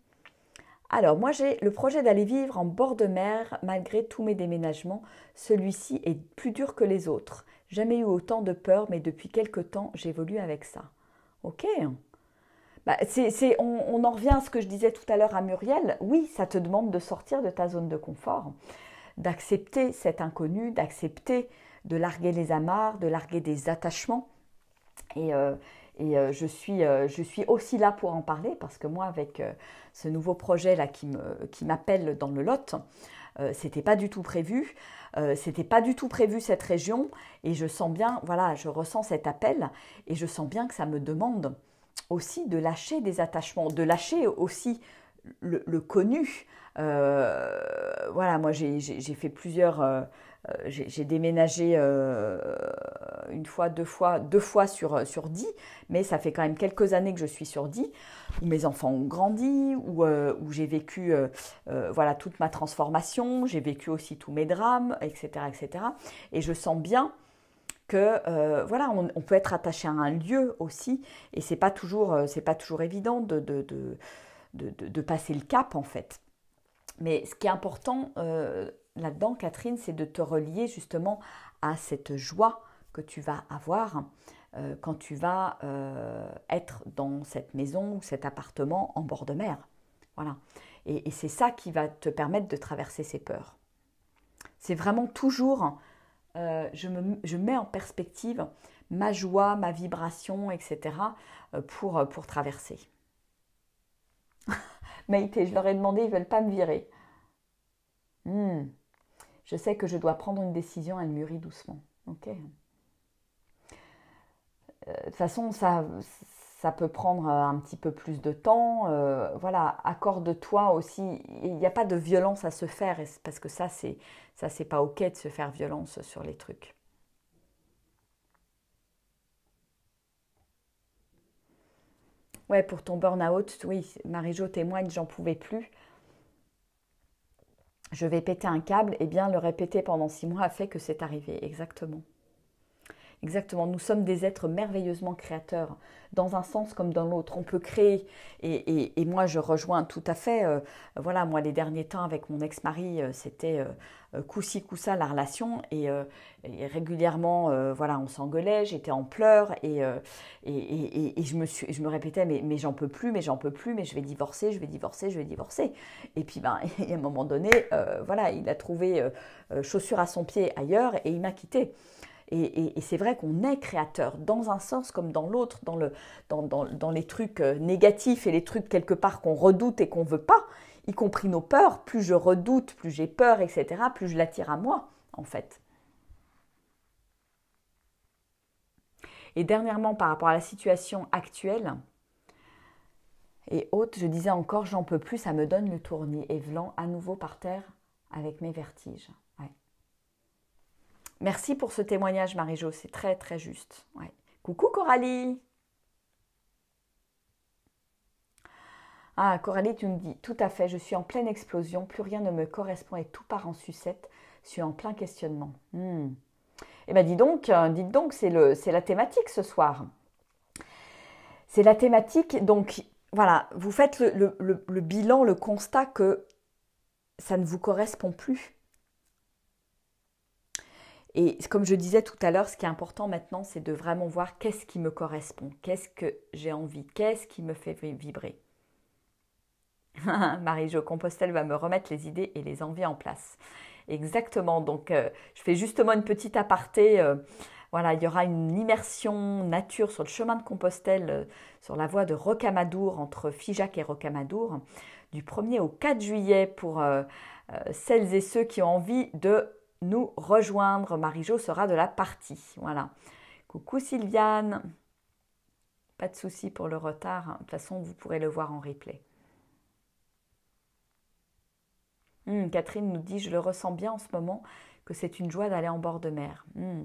Alors, moi j'ai le projet d'aller vivre en bord de mer malgré tous mes déménagements. Celui-ci est plus dur que les autres. Jamais eu autant de peur, mais depuis quelque temps, j'évolue avec ça. Ok bah, on, en revient à ce que je disais tout à l'heure à Muriel. Oui, ça te demande de sortir de ta zone de confort, d'accepter cet inconnu, d'accepter de larguer les amarres, de larguer des attachements. Et, euh, euh, je, suis, euh, je suis aussi là pour en parler parce que moi, avec ce nouveau projet là qui, qui m'appelle dans le lot, euh, c'était pas du tout prévu. Euh, c'était pas du tout prévu cette région. Et je sens bien, voilà, je ressens cet appel et je sens bien que ça me demande aussi de lâcher des attachements, de lâcher aussi le, connu. Euh, voilà, moi j'ai fait plusieurs euh, j'ai déménagé euh, une fois, deux fois, deux fois sur, euh, sur dix, mais ça fait quand même quelques années que je suis sur dix, où mes enfants ont grandi, où, j'ai vécu voilà, toute ma transformation, j'ai vécu aussi tous mes drames, etc. etc. Et je sens bien que voilà, on, peut être attaché à un lieu aussi, et c'est pas toujours, c'est pas toujours évident de, de, passer le cap en fait. Mais ce qui est important là-dedans, Catherine, c'est de te relier justement à cette joie que tu vas avoir euh, quand tu vas euh, être dans cette maison ou cet appartement en bord de mer. Voilà. Et, c'est ça qui va te permettre de traverser ces peurs. C'est vraiment toujours, euh, je, mets en perspective ma joie, ma vibration, etc. pour, pour traverser. Maïté, je leur ai demandé, ils ne veulent pas me virer. Hmm. Je sais que je dois prendre une décision, elle mûrit doucement. Ok. Euh, de toute façon, ça, peut prendre euh, un petit peu plus de temps. Euh, voilà, accorde-toi aussi. Il n'y a pas de violence à se faire parce que ça, c'est ça, c'est pas ok de se faire violence sur les trucs. Ouais, pour ton burn-out, oui, Marie-Jo témoigne, j'en pouvais plus je vais péter un câble, et eh bien le répéter pendant six mois a fait que c'est arrivé, exactement. Exactement, nous sommes des êtres merveilleusement créateurs, dans un sens comme dans l'autre. On peut créer, et, moi je rejoins tout à fait, euh, voilà, moi les derniers temps avec mon ex-mari, euh, c'était euh, euh coup ça la relation, et, régulièrement, voilà, on s'engueulait, j'étais en pleurs, et, et, je, me répétais, mais, mais j'en peux plus, mais j'en peux plus, mais je vais divorcer, je vais divorcer, je vais divorcer. Et puis, ben, à un moment donné, voilà, il a trouvé chaussure à son pied ailleurs, et il m'a quittée. Et, c'est vrai qu'on est créateur dans un sens comme dans l'autre, dans, les trucs euh, négatifs et les trucs quelque part qu'on redoute et qu'on ne veut pas, y compris nos peurs. Plus je redoute, plus j'ai peur, etc., plus je l'attire à moi, en fait. Et dernièrement, par rapport à la situation actuelle, et haute, je disais encore, j'en peux plus, ça me donne le tournis, et à nouveau par terre avec mes vertiges. Merci pour ce témoignage, Marie-Jo. C'est très, très juste. Coucou, Coralie. Ah, Coralie, tu me dis Tout à fait, je suis en pleine explosion. Plus rien ne me correspond et tout part en sucette. Je suis en plein questionnement. Hmm. Eh bien, dis donc, euh, dites donc, c'est la thématique ce soir. C'est la thématique. Donc, voilà, vous faites le, le, le bilan, le constat que ça ne vous correspond plus et comme je disais tout à l'heure, ce qui est important maintenant, c'est de vraiment voir qu'est-ce qui me correspond, qu'est-ce que j'ai envie, qu'est-ce qui me fait vibrer. Marie-Jo Compostelle va me remettre les idées et les envies en place. Exactement, donc euh, je fais justement une petite aparté. Euh, voilà, il y aura une immersion nature sur le chemin de Compostelle, euh, sur la voie de Rocamadour, entre Figeac et Rocamadour, du 1er au 4 juillet pour celles et ceux qui ont envie de nous rejoindre. Marie-Jo sera de la partie. Voilà. Coucou Sylviane. Pas de souci pour le retard. De toute façon, vous pourrez le voir en replay. Hmm, Catherine nous dit, je le ressens bien en ce moment, que c'est une joie d'aller en bord de mer. Hmm.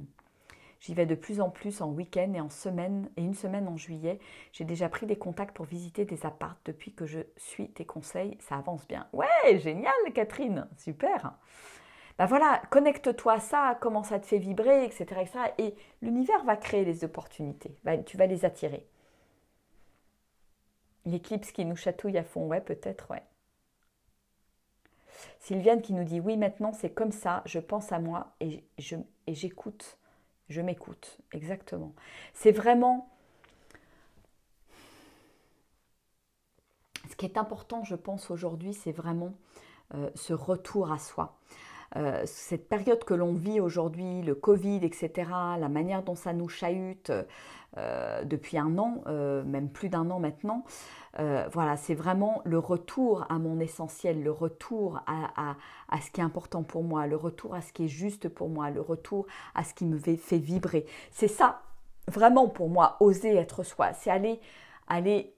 J'y vais de plus en plus en week-end et en semaine, et une semaine en juillet. J'ai déjà pris des contacts pour visiter des appartes depuis que je suis tes conseils. Ça avance bien. Ouais, génial, Catherine, super ben voilà, connecte-toi à ça, comment ça te fait vibrer, etc. et l'univers va créer les opportunités, bah, tu vas les attirer. L'éclipse qui nous chatouille à fond, ouais, peut-être, ouais. Sylviane qui nous dit Oui, maintenant c'est comme ça, je pense à moi et j'écoute, je, m'écoute. Exactement. C'est vraiment. Ce qui est important, je pense, aujourd'hui, c'est vraiment euh, ce retour à soi. Euh, cette période que l'on vit aujourd'hui, le Covid, etc., la manière dont ça nous chahute euh, depuis un an, euh, même plus d'un an maintenant, voilà, c'est vraiment le retour à mon essentiel, le retour à, ce qui est important pour moi, le retour à ce qui est juste pour moi, le retour à ce qui me fait vibrer. C'est ça, vraiment pour moi, oser être soi, c'est aller, aller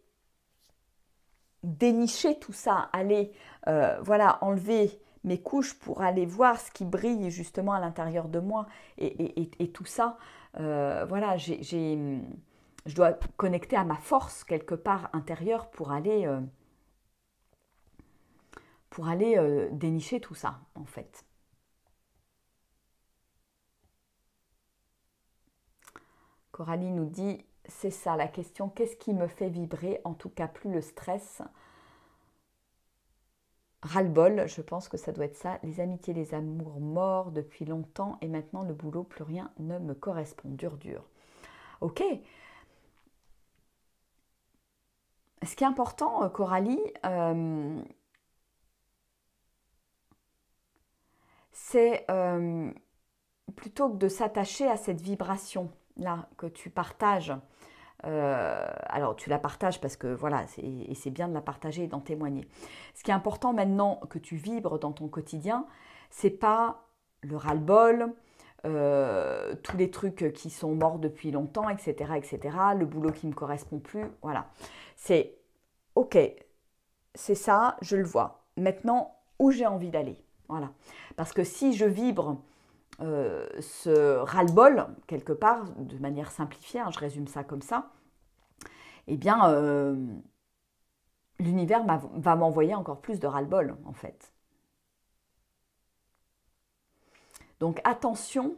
dénicher tout ça, aller, voilà, enlever mes couches pour aller voir ce qui brille justement à l'intérieur de moi et, tout ça. Euh, voilà, j'ai, je dois connecter à ma force quelque part intérieure pour aller, euh, pour aller euh, dénicher tout ça en fait. Coralie nous dit, c'est ça la question, qu'est-ce qui me fait vibrer En tout cas, plus le stress, ras-le-bol, je pense que ça doit être ça, les amitiés, les amours morts depuis longtemps et maintenant le boulot, plus rien ne me correspond, dur dur. Ok. Ce qui est important, euh, Coralie, euh, c'est euh, plutôt que de s'attacher à cette vibration là que tu partages euh, alors tu la partages parce que voilà, et c'est bien de la partager et d'en témoigner. Ce qui est important maintenant que tu vibres dans ton quotidien, c'est pas le ras-le-bol, euh, tous les trucs qui sont morts depuis longtemps, etc., etc., le boulot qui ne me correspond plus, voilà. C'est ok, c'est ça, je le vois. Maintenant, où j'ai envie d'aller, voilà. Parce que si je vibre euh, ce ras-le-bol, quelque part, de manière simplifiée, hein, je résume ça comme ça, eh bien, euh, l'univers va m'envoyer encore plus de ras-le-bol, en fait. Donc attention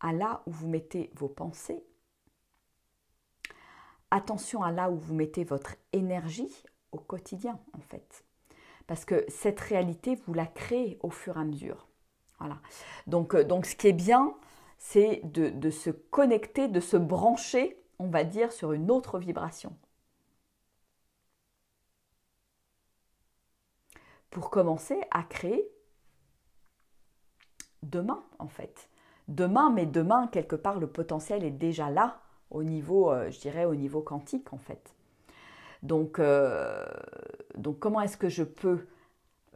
à là où vous mettez vos pensées, attention à là où vous mettez votre énergie au quotidien, en fait. Parce que cette réalité, vous la créez au fur et à mesure. Voilà. Donc, euh, donc ce qui est bien, c'est de, de se connecter, de se brancher, on va dire, sur une autre vibration. Pour commencer à créer demain, en fait. Demain, mais demain, quelque part, le potentiel est déjà là au niveau, euh, je dirais, au niveau quantique, en fait. Donc, euh, donc comment est-ce que je peux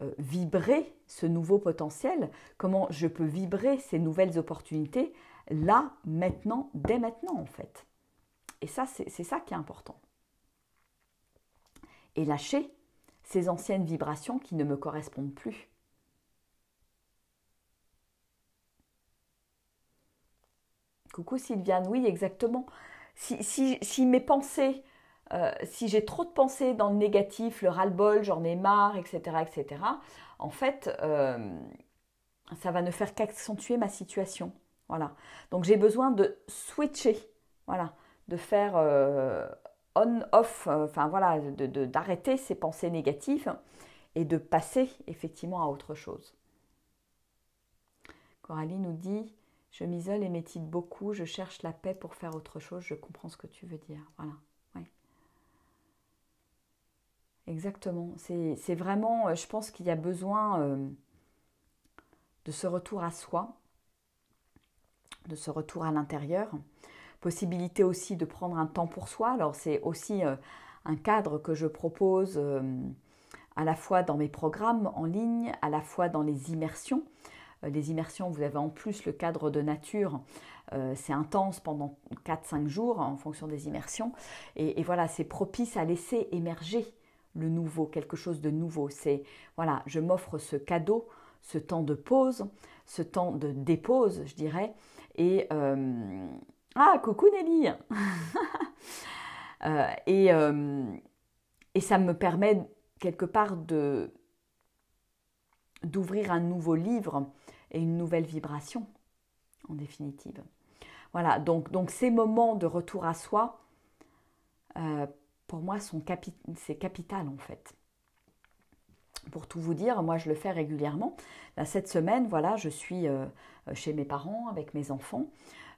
euh, vibrer ce nouveau potentiel Comment je peux vibrer ces nouvelles opportunités là, maintenant, dès maintenant en fait Et ça, c'est ça qui est important. Et lâcher ces anciennes vibrations qui ne me correspondent plus. Coucou Sylviane, oui exactement. si mes pensées euh, si j'ai trop de pensées dans le négatif, le ras-le-bol, j'en ai marre, etc., etc., en fait, euh, ça va ne faire qu'accentuer ma situation. Voilà. Donc j'ai besoin de switcher, voilà, de faire euh, on-off, enfin voilà, d'arrêter de, ces pensées négatives et de passer effectivement à autre chose. Coralie nous dit Je m'isole et m'étite beaucoup, je cherche la paix pour faire autre chose, je comprends ce que tu veux dire. Voilà. Exactement. C'est vraiment, euh, je pense qu'il y a besoin euh, de ce retour à soi, de ce retour à l'intérieur. Possibilité aussi de prendre un temps pour soi. Alors c'est aussi euh, un cadre que je propose à la fois dans mes programmes en ligne, à la fois dans les immersions. Les immersions, vous avez en plus le cadre de nature, c'est intense pendant 4-5 jours en fonction des immersions. et voilà, c'est propice à laisser émerger le nouveau, quelque chose de nouveau. C'est, voilà, je m'offre ce cadeau, ce temps de pause, ce temps de dépose, je dirais. Et, euh, ah, coucou Nelly euh, et, euh, et ça me permet quelque part de d'ouvrir un nouveau livre et une nouvelle vibration, en définitive. Voilà, donc, donc ces moments de retour à soi pour moi, c'est capital en fait. Pour tout vous dire, moi je le fais régulièrement. cette semaine, voilà, je suis euh, euh, chez mes parents avec mes enfants,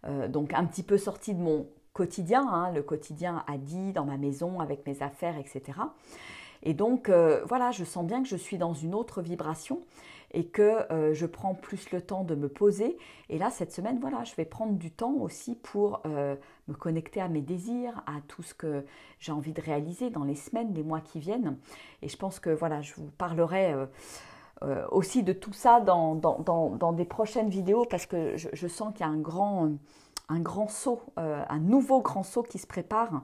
euh, donc un petit peu sortie de mon quotidien, hein, le quotidien à dit dans ma maison avec mes affaires, etc. Et donc voilà, je sens bien que je suis dans une autre vibration et que euh, je prends plus le temps de me poser. Et là, cette semaine, voilà, je vais prendre du temps aussi pour euh, me connecter à mes désirs, à tout ce que j'ai envie de réaliser dans les semaines, les mois qui viennent. Et je pense que voilà, je vous parlerai. Euh, aussi de tout ça dans, dans, dans, des prochaines vidéos parce que je, sens qu'il y a un grand, un grand saut, un nouveau grand saut qui se prépare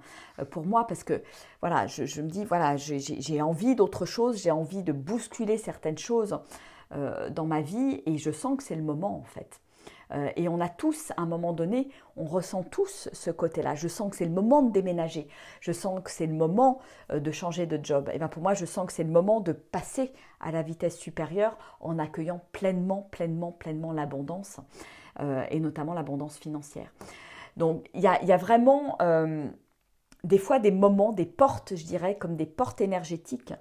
pour moi parce que voilà, je, me dis voilà, j'ai envie d'autre chose, j'ai envie de bousculer certaines choses. Euh, dans ma vie et je sens que c'est le moment en fait. Euh, et on a tous, à un moment donné, on ressent tous ce côté-là. Je sens que c'est le moment de déménager. Je sens que c'est le moment euh, de changer de job. Et eh bien pour moi, je sens que c'est le moment de passer à la vitesse supérieure en accueillant pleinement, pleinement, pleinement l'abondance et notamment l'abondance financière. Donc il y, y a, vraiment des fois des moments, des portes, je dirais, comme des portes énergétiques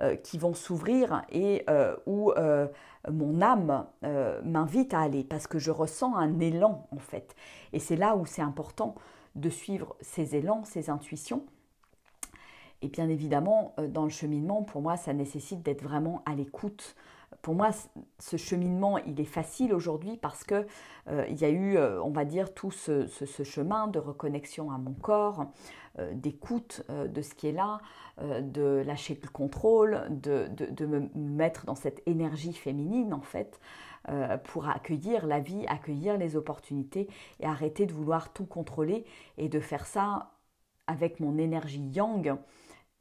euh, qui vont s'ouvrir et euh, où euh, mon âme m'invite à aller parce que je ressens un élan en fait. Et c'est là où c'est important de suivre ces élans, ces intuitions. Et bien évidemment, dans le cheminement, pour moi, ça nécessite d'être vraiment à l'écoute pour moi, ce cheminement, il est facile aujourd'hui parce que euh, il y a eu, euh, on va dire, tout ce, chemin de reconnexion à mon corps, euh, d'écoute de ce qui est là, de lâcher le contrôle, de, de, me mettre dans cette énergie féminine en fait, pour accueillir la vie, accueillir les opportunités et arrêter de vouloir tout contrôler et de faire ça avec mon énergie yang.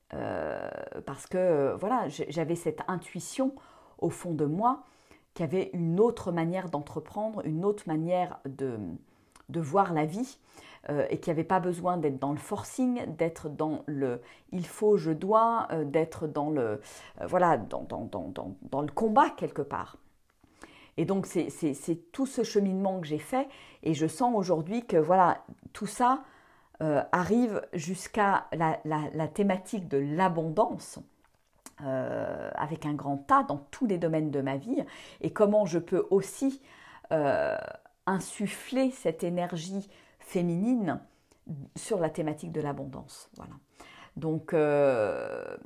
parce que voilà, j'avais cette intuition au fond de moi qui avait une autre manière d'entreprendre, une autre manière de, de voir la vie euh, et qui n'avait pas besoin d'être dans le forcing, d'être dans le il faut, je dois, euh, d'être dans le euh, voilà dans, dans, dans, dans, le combat quelque part. Et donc c'est tout ce cheminement que j'ai fait et je sens aujourd'hui que voilà tout ça arrive jusqu'à la, thématique de l'abondance euh, avec un grand tas dans tous les domaines de ma vie et comment je peux aussi euh, insuffler cette énergie féminine sur la thématique de l'abondance. Voilà. Donc, euh,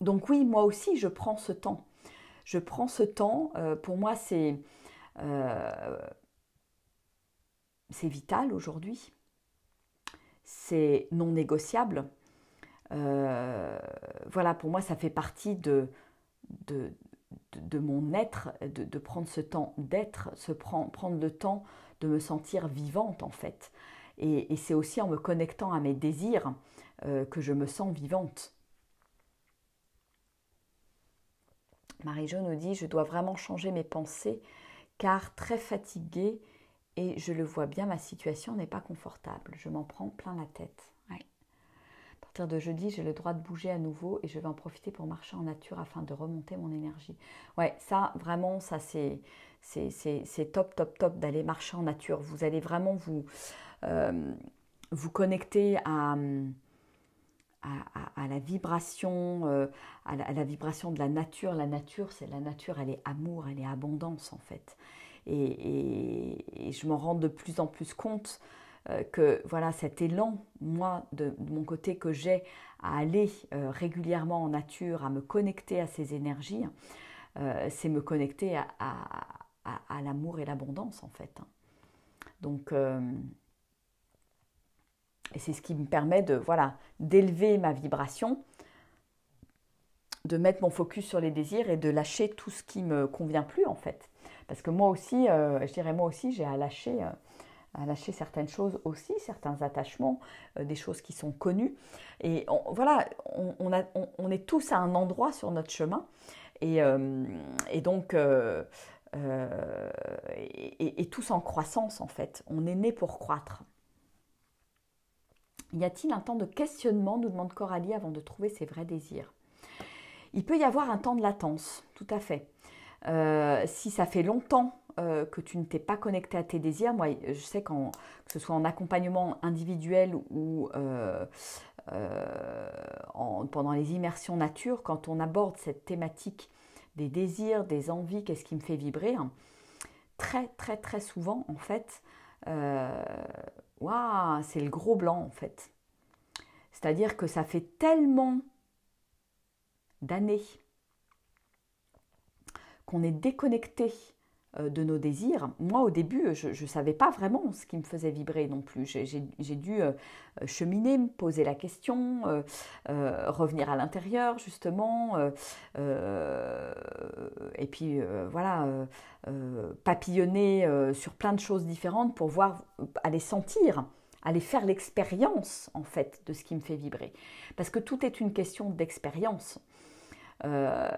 donc oui, moi aussi, je prends ce temps. Je prends ce temps. pour moi, c'est vital aujourd'hui. C'est non négociable euh, voilà, pour moi, ça fait partie de, de, mon être, de, prendre ce temps d'être, se prendre, le temps de me sentir vivante en fait. Et, c'est aussi en me connectant à mes désirs euh, que je me sens vivante. Marie-Jo nous dit, je dois vraiment changer mes pensées car très fatiguée et je le vois bien, ma situation n'est pas confortable. Je m'en prends plein la tête de jeudi, j'ai le droit de bouger à nouveau et je vais en profiter pour marcher en nature afin de remonter mon énergie. Ouais, ça vraiment, ça c'est c'est top, top, top d'aller marcher en nature. Vous allez vraiment vous euh, vous connecter à à, la vibration, euh, à, la, vibration de la nature. La nature, c'est la nature, elle est amour, elle est abondance en fait. et je m'en rends de plus en plus compte euh, que voilà cet élan, moi, de, mon côté, que j'ai à aller euh, régulièrement en nature, à me connecter à ces énergies, euh, c'est me connecter à, l'amour et l'abondance, en fait. Hein. Donc, et c'est ce qui me permet de voilà d'élever ma vibration, de mettre mon focus sur les désirs et de lâcher tout ce qui me convient plus, en fait. Parce que moi aussi, je dirais moi aussi, j'ai à lâcher à lâcher certaines choses aussi, certains attachements, euh, des choses qui sont connues. Et voilà, on, est tous à un endroit sur notre chemin. Et, euh, donc, euh, et, et, tous en croissance en fait. On est né pour croître. Y a-t-il un temps de questionnement, nous demande Coralie, avant de trouver ses vrais désirs Il peut y avoir un temps de latence, tout à fait. si ça fait longtemps euh, que tu ne t'es pas connecté à tes désirs. Moi, je sais que ce soit en accompagnement individuel ou euh, euh, pendant les immersions nature, quand on aborde cette thématique des désirs, des envies, qu'est-ce qui me fait vibrer, hein, très très très souvent en fait, waouh, c'est le gros blanc en fait. C'est-à-dire que ça fait tellement d'années qu'on est déconnecté euh, de nos désirs. Moi, au début, je ne savais pas vraiment ce qui me faisait vibrer non plus. J'ai dû euh, cheminer, me poser la question, euh, revenir à l'intérieur, justement, et puis voilà, papillonner sur plein de choses différentes pour voir, aller sentir aller faire l'expérience en fait de ce qui me fait vibrer. Parce que tout est une question d'expérience. Euh,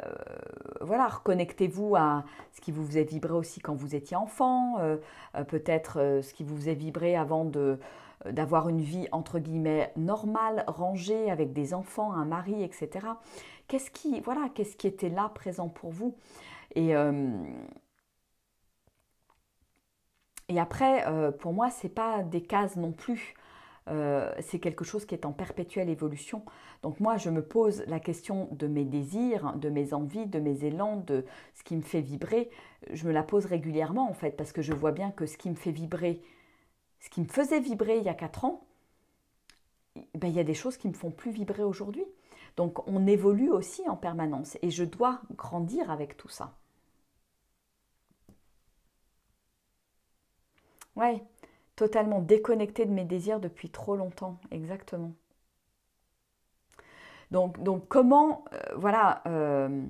voilà, reconnectez-vous à ce qui vous faisait vibrer aussi quand vous étiez enfant, euh, euh, peut-être ce qui vous faisait vibrer avant de d'avoir une vie entre guillemets normale, rangée, avec des enfants, un mari, etc. Qu'est-ce qui, voilà, qu'est-ce qui était là présent pour vous Et et après, pour moi, n'est pas des cases non plus. Euh, c'est quelque chose qui est en perpétuelle évolution. Donc moi, je me pose la question de mes désirs, de mes envies, de mes élans, de ce qui me fait vibrer. Je me la pose régulièrement en fait, parce que je vois bien que ce qui me fait vibrer, ce qui me faisait vibrer il y a 4 ans, ben, il y a des choses qui me font plus vibrer aujourd'hui. Donc on évolue aussi en permanence et je dois grandir avec tout ça. Ouais totalement déconnectée de mes désirs depuis trop longtemps, exactement. Donc, donc comment, euh, voilà, euh,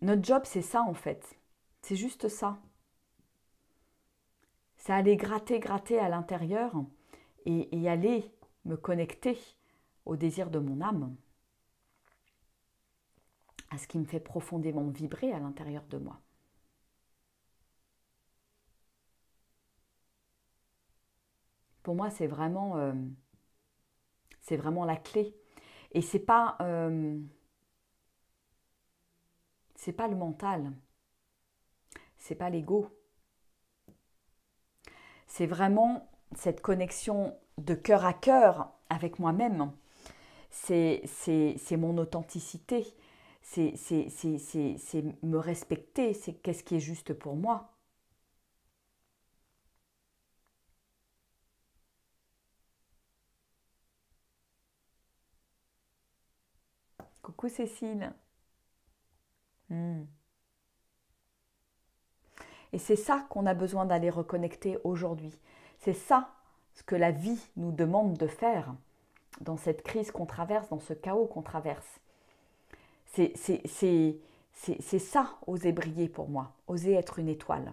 notre job c'est ça en fait, c'est juste ça. Ça aller gratter, gratter à l'intérieur et, et aller me connecter au désir de mon âme, à ce qui me fait profondément vibrer à l'intérieur de moi. pour moi, c'est vraiment, euh, vraiment la clé. Et c'est pas, euh, c'est pas le mental, c'est pas l'ego. C'est vraiment cette connexion de cœur à cœur avec moi-même. C'est mon authenticité, c'est me respecter, c'est qu'est-ce qui est juste pour moi. Coucou Cécile. Hmm. Et c'est ça qu'on a besoin d'aller reconnecter aujourd'hui. C'est ça ce que la vie nous demande de faire dans cette crise qu'on traverse, dans ce chaos qu'on traverse. C'est ça, oser briller pour moi, oser être une étoile.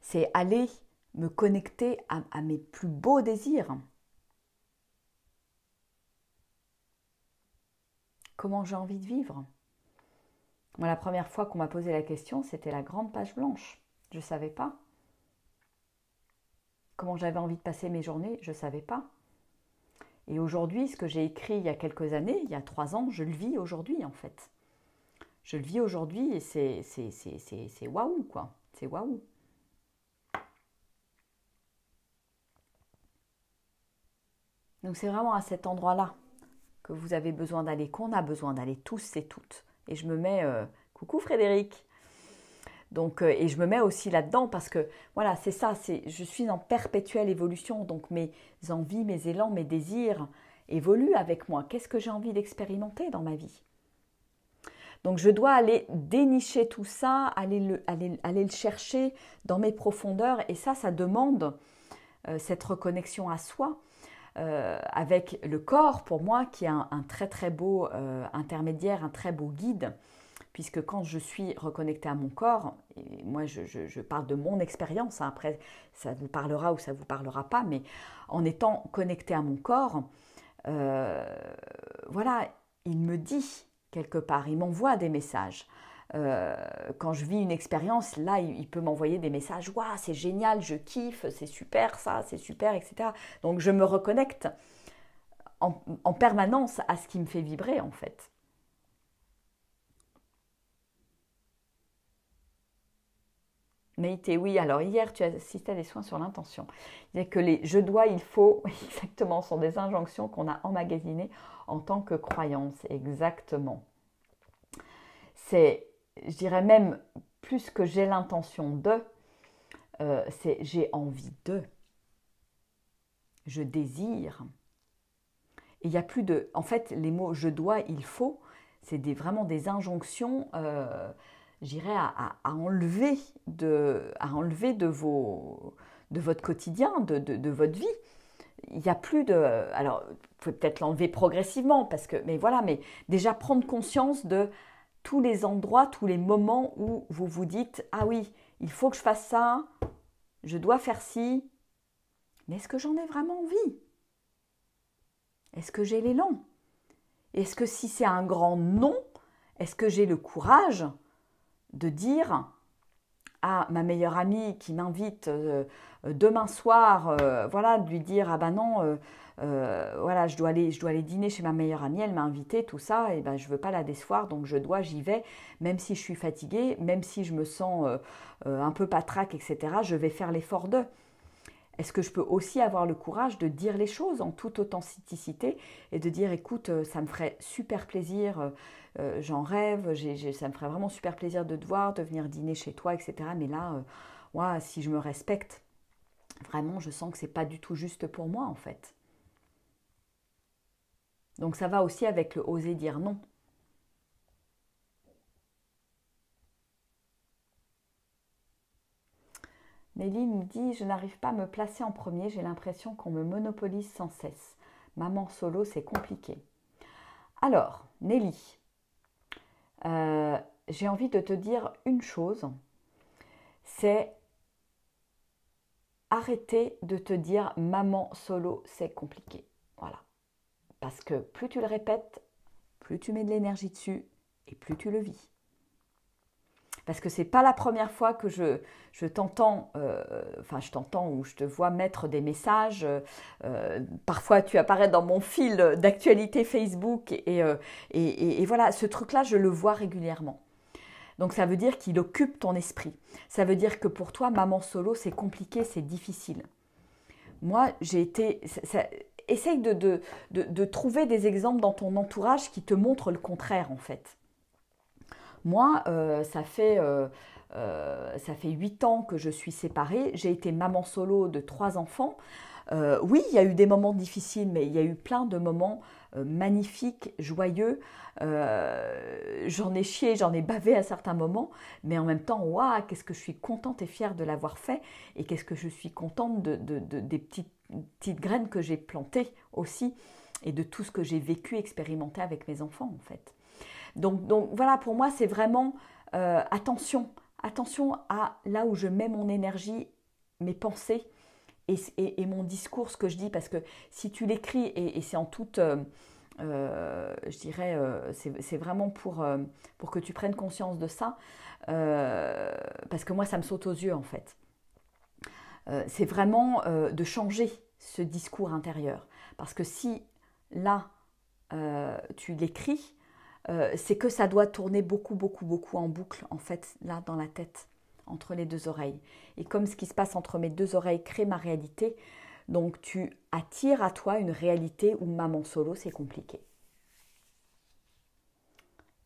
C'est aller me connecter à mes plus beaux désirs, comment j'ai envie de vivre. Moi, la première fois qu'on m'a posé la question, c'était la grande page blanche. Je ne savais pas. Comment j'avais envie de passer mes journées, je ne savais pas. Et aujourd'hui, ce que j'ai écrit il y a quelques années, il y a trois ans, je le vis aujourd'hui en fait. Je le vis aujourd'hui et c'est, c'est waouh quoi. C'est waouh. Donc c'est vraiment à cet endroit-là que vous avez besoin d'aller, qu'on a besoin d'aller tous et toutes. Et je me mets, euh, coucou Frédéric. Donc, euh, et je me mets aussi là-dedans parce que voilà, c'est ça, c'est, je suis en perpétuelle évolution, donc mes envies, mes élans, mes désirs évoluent avec moi. Qu'est-ce que j'ai envie d'expérimenter dans ma vie donc je dois aller dénicher tout ça, aller le, aller, le, chercher dans mes profondeurs. Et ça, ça demande euh, cette reconnexion à soi. Euh, avec le corps, pour moi, qui est un, très très beau euh, intermédiaire, un très beau guide, puisque quand je suis reconnectée à mon corps, et moi je, parle de mon expérience, hein, après ça vous parlera ou ça vous parlera pas, mais en étant connectée à mon corps, euh, voilà, il me dit quelque part, il m'envoie des messages. Euh, quand je vis une expérience, là, il, peut m'envoyer des messages Waouh, c'est génial, je kiffe, c'est super ça, c'est super, etc. Donc je me reconnecte en, permanence à ce qui me fait vibrer, en fait. Maïté, oui, alors hier tu as assisté à des soins sur l'intention. Il y a que les je dois, il faut, exactement, sont des injonctions qu'on a emmagasinées en tant que croyance, exactement. C'est je dirais même plus que j'ai l'intention de, euh, c'est j'ai envie de. Je désire. Et il n'y a plus de... En fait, les mots je dois, il faut, c'est des, vraiment des injonctions, euh, j'irais, à, enlever, de, à enlever de, vos, de votre quotidien, de, de, votre vie il n'y a plus de. Alors, vous pouvez peut-être l'enlever progressivement, parce que. Mais voilà, mais déjà prendre conscience de tous les endroits, tous les moments où vous vous dites Ah oui, il faut que je fasse ça, je dois faire ci, mais est-ce que j'en ai vraiment envie Est-ce que j'ai l'élan Est-ce que si c'est un grand non, est-ce que j'ai le courage de dire ma meilleure amie qui m'invite euh, demain soir, euh, voilà, de lui dire ah ben non, euh, voilà, je dois aller, je dois aller dîner chez ma meilleure amie, elle m'a invité, tout ça, et ben je veux pas la décevoir, donc je dois, j'y vais, même si je suis fatiguée, même si je me sens un peu patraque, etc. Je vais faire l'effort d'eux. Est-ce que je peux aussi avoir le courage de dire les choses en toute authenticité et de dire écoute, euh, ça me ferait super plaisir, euh, euh, j'en rêve, ça me ferait vraiment super plaisir de te voir, de venir dîner chez toi, etc. Mais là, si je me respecte, vraiment, je sens que c'est pas du tout juste pour moi en fait. Donc ça va aussi avec le oser dire non. Nelly me dit Je n'arrive pas à me placer en premier, j'ai l'impression qu'on me monopolise sans cesse. Maman solo, c'est compliqué. Alors, Nelly, euh, j'ai envie de te dire une chose c'est arrêter de te dire maman solo, c'est compliqué. Voilà. Parce que plus tu le répètes, plus tu mets de l'énergie dessus et plus tu le vis parce que c'est pas la première fois que je, t'entends, euh, enfin je t'entends ou je te vois mettre des messages. Euh, parfois tu apparais dans mon fil d'actualité Facebook euh, et, voilà, ce truc-là je le vois régulièrement. Donc ça veut dire qu'il occupe ton esprit. Ça veut dire que pour toi, maman solo, c'est compliqué, c'est difficile. Moi, j'ai été... essaye de, trouver des exemples dans ton entourage qui te montrent le contraire, en fait. Moi, euh, ça fait... Euh, euh, ça fait 8 ans que je suis séparée, j'ai été maman solo de trois enfants. oui, il y a eu des moments difficiles, mais il y a eu plein de moments magnifiques, joyeux. j'en ai chié, j'en ai bavé à certains moments, mais en même temps, waouh, qu'est-ce que je suis contente et fière de l'avoir fait, et qu'est-ce que je suis contente des petites, petites graines que j'ai plantées aussi, et de tout ce que j'ai vécu, expérimenté avec mes enfants en fait. Donc, voilà, pour moi, c'est vraiment euh, attention, attention à là où je mets mon énergie, mes pensées et, mon discours, ce que je dis, parce que si tu l'écris, et, c'est en toute... Euh, euh, je dirais, c'est vraiment pour, pour que tu prennes conscience de ça, parce que moi, ça me saute aux yeux, en fait. c'est vraiment de changer ce discours intérieur, parce que si là, tu l'écris, euh, c'est que ça doit tourner beaucoup, beaucoup, beaucoup en boucle, en fait, là, dans la tête, entre les deux oreilles. Et comme ce qui se passe entre mes deux oreilles crée ma réalité, donc tu attires à toi une réalité où maman solo, c'est compliqué.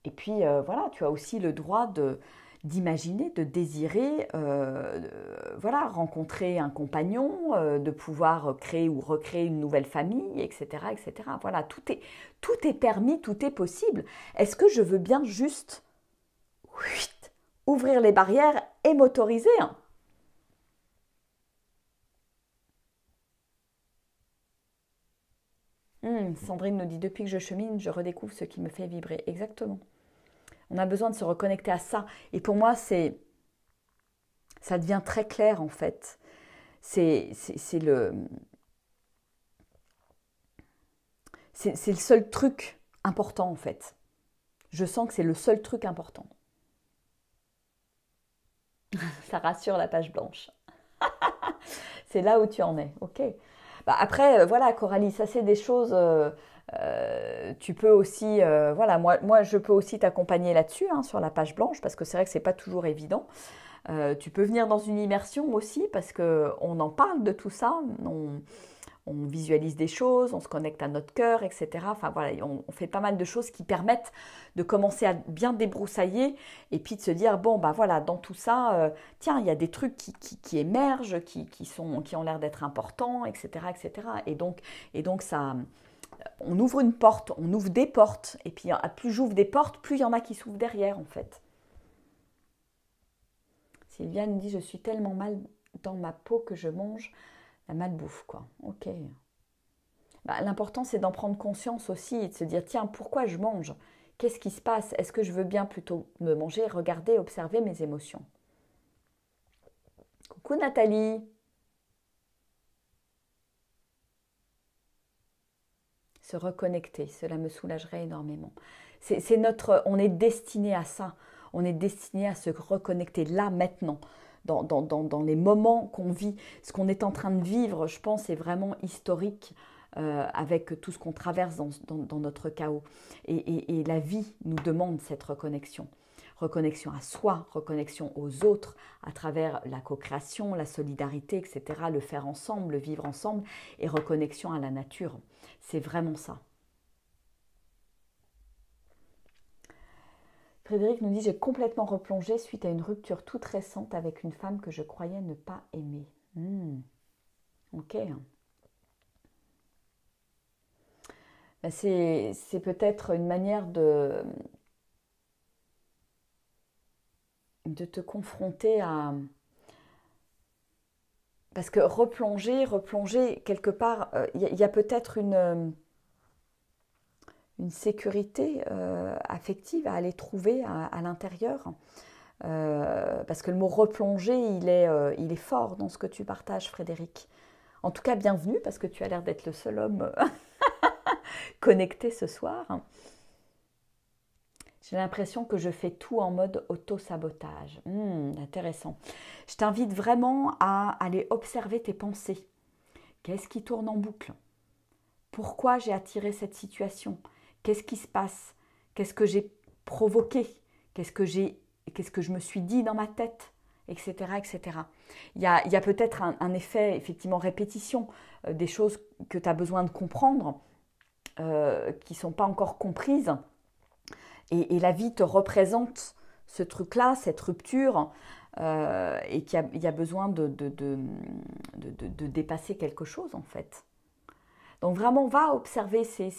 Et puis, euh, voilà, tu as aussi le droit de d'imaginer, de désirer, euh, voilà, rencontrer un compagnon, euh, de pouvoir créer ou recréer une nouvelle famille, etc., etc. Voilà, tout est, tout est permis, tout est possible. Est-ce que je veux bien juste ouvrir les barrières et m'autoriser hmm, Sandrine nous dit depuis que je chemine, je redécouvre ce qui me fait vibrer. Exactement. On a besoin de se reconnecter à ça. Et pour moi, c'est ça devient très clair en fait. C'est le c'est le seul truc important en fait. Je sens que c'est le seul truc important. ça rassure la page blanche. c'est là où tu en es, ok. Bah, après, euh, voilà, Coralie, ça c'est des choses. Euh, euh, tu peux aussi, euh, voilà, moi, moi je peux aussi t'accompagner là-dessus, hein, sur la page blanche, parce que c'est vrai que c'est pas toujours évident. Euh, tu peux venir dans une immersion aussi, parce qu'on en parle de tout ça, on, on, visualise des choses, on se connecte à notre cœur, etc. Enfin voilà, on, fait pas mal de choses qui permettent de commencer à bien débroussailler et puis de se dire, bon, ben voilà, dans tout ça, tiens, il y a des trucs qui, émergent, qui, qui, sont, qui ont l'air d'être importants, etc., etc. Et donc, et donc ça on ouvre une porte, on ouvre des portes, et puis plus j'ouvre des portes, plus il y en a qui s'ouvrent derrière en fait. Sylviane dit je suis tellement mal dans ma peau que je mange la bouffe, quoi. Ok. Bah, l'important c'est d'en prendre conscience aussi et de se dire tiens pourquoi je mange Qu'est-ce qui se passe Est-ce que je veux bien plutôt me manger, regarder, observer mes émotions Coucou Nathalie se reconnecter. Cela me soulagerait énormément. C'est notre, on est destiné à ça. On est destiné à se reconnecter là maintenant. Dans, dans, les moments qu'on vit, ce qu'on est en train de vivre, je pense, est vraiment historique euh, avec tout ce qu'on traverse dans, notre chaos. Et, et, et la vie nous demande cette reconnexion reconnexion à soi, reconnexion aux autres, à travers la co-création, la solidarité, etc., le faire ensemble, le vivre ensemble, et reconnexion à la nature. C'est vraiment ça. Frédéric nous dit J'ai complètement replongé suite à une rupture toute récente avec une femme que je croyais ne pas aimer. Hmm. Ok. Ben, c'est peut-être une manière de, de te confronter à... Parce que replonger, replonger, quelque part, il euh, y a, peut-être une, euh, une sécurité euh, affective à aller trouver à, l'intérieur. parce que le mot replonger, il est, il est fort dans ce que tu partages, Frédéric. En tout cas, bienvenue, parce que tu as l'air d'être le seul homme connecté ce soir. J'ai l'impression que je fais tout en mode auto-sabotage. Hmm, intéressant. Je t'invite vraiment à aller observer tes pensées. Qu'est-ce qui tourne en boucle Pourquoi j'ai attiré cette situation Qu'est-ce qui se passe Qu'est-ce que j'ai provoqué Qu'est-ce que j'ai Qu'est-ce que je me suis dit dans ma tête Etc. etc. Il y a, peut-être un, effet, effectivement, répétition, euh, des choses que tu as besoin de comprendre, euh, qui ne sont pas encore comprises, et, la vie te représente ce truc-là, cette rupture, euh, et qu'il y, a besoin de, dépasser quelque chose en fait. Donc vraiment, va observer ces,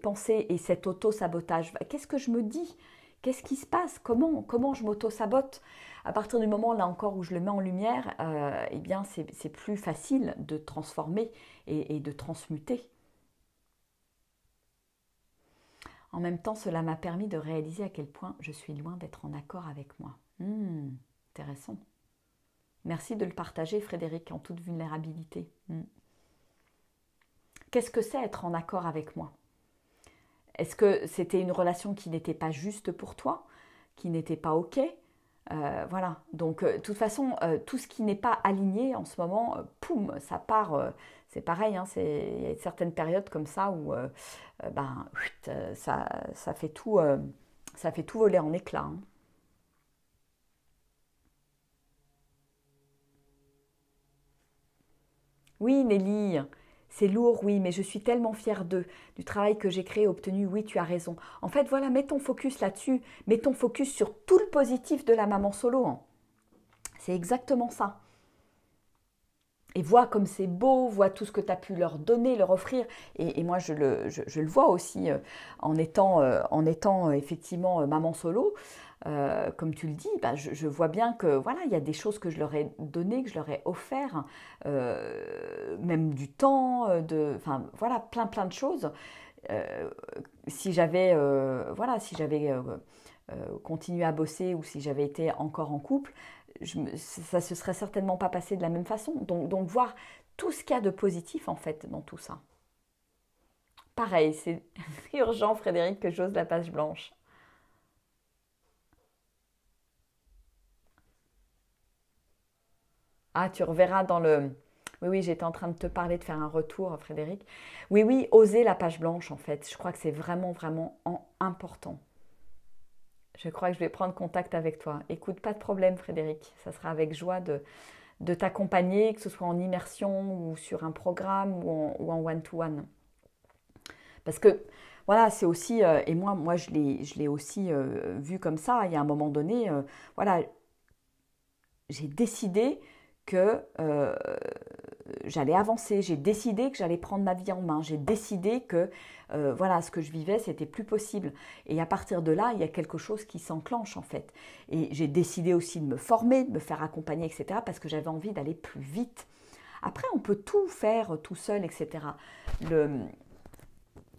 pensées et cet auto-sabotage. Qu'est-ce que je me dis Qu'est-ce qui se passe Comment comment je m'auto-sabote À partir du moment là encore où je le mets en lumière, euh, eh bien c'est plus facile de transformer et de transmuter. En même temps, cela m'a permis de réaliser à quel point je suis loin d'être en accord avec moi. Hum, intéressant. Merci de le partager, Frédéric, en toute vulnérabilité. Hmm. Qu'est-ce que c'est être en accord avec moi Est-ce que c'était une relation qui n'était pas juste pour toi Qui n'était pas OK euh, voilà, donc euh, de toute façon, euh, tout ce qui n'est pas aligné en ce moment, poum, ça part, c'est pareil, hein, il y a certaines périodes comme ça où euh, euh, ben, euh, ça, ça, fait tout, ça fait tout voler en éclats. Hein. Oui, Nelly, c'est lourd, oui, mais je suis tellement fière d'eux, du travail que j'ai créé obtenu, oui, tu as raison. En fait, voilà, mets ton focus là-dessus, mets ton focus sur tout le positif de la maman solo. Hein. C'est exactement ça et vois comme c'est beau, vois tout ce que tu as pu leur donner, leur offrir. Et, moi, je le, vois aussi euh, en étant, euh, en étant euh, effectivement maman solo. comme tu le dis, bah, je, vois bien que voilà, il y a des choses que je leur ai données, que je leur ai offert, même du temps, enfin voilà, plein plein de choses. si voilà, si j'avais continué à bosser ou si j'avais été encore en couple, ça ne se serait certainement pas passé de la même façon. Donc, donc voir tout ce qu'il y a de positif en fait dans tout ça. Pareil, c'est urgent Frédéric que j'ose la page blanche. Ah, tu reverras dans le... Oui, oui, j'étais en train de te parler, de faire un retour, Frédéric. Oui, oui, oser la page blanche, en fait. Je crois que c'est vraiment, vraiment important je crois que je vais prendre contact avec toi. Écoute, pas de problème Frédéric, ça sera avec joie de, t'accompagner, que ce soit en immersion ou sur un programme ou en one-to-one. Parce que voilà, c'est aussi, euh, et moi, moi je l'ai aussi euh, vu comme ça, il y a un moment donné, euh, voilà, j'ai décidé que euh, j'allais avancer, j'ai décidé que j'allais prendre ma vie en main, j'ai décidé que euh, voilà ce que je vivais c'était plus possible. Et à partir de là, il y a quelque chose qui s'enclenche en fait. Et j'ai décidé aussi de me former, de me faire accompagner, etc. parce que j'avais envie d'aller plus vite. Après, on peut tout faire euh, tout seul, etc. Le,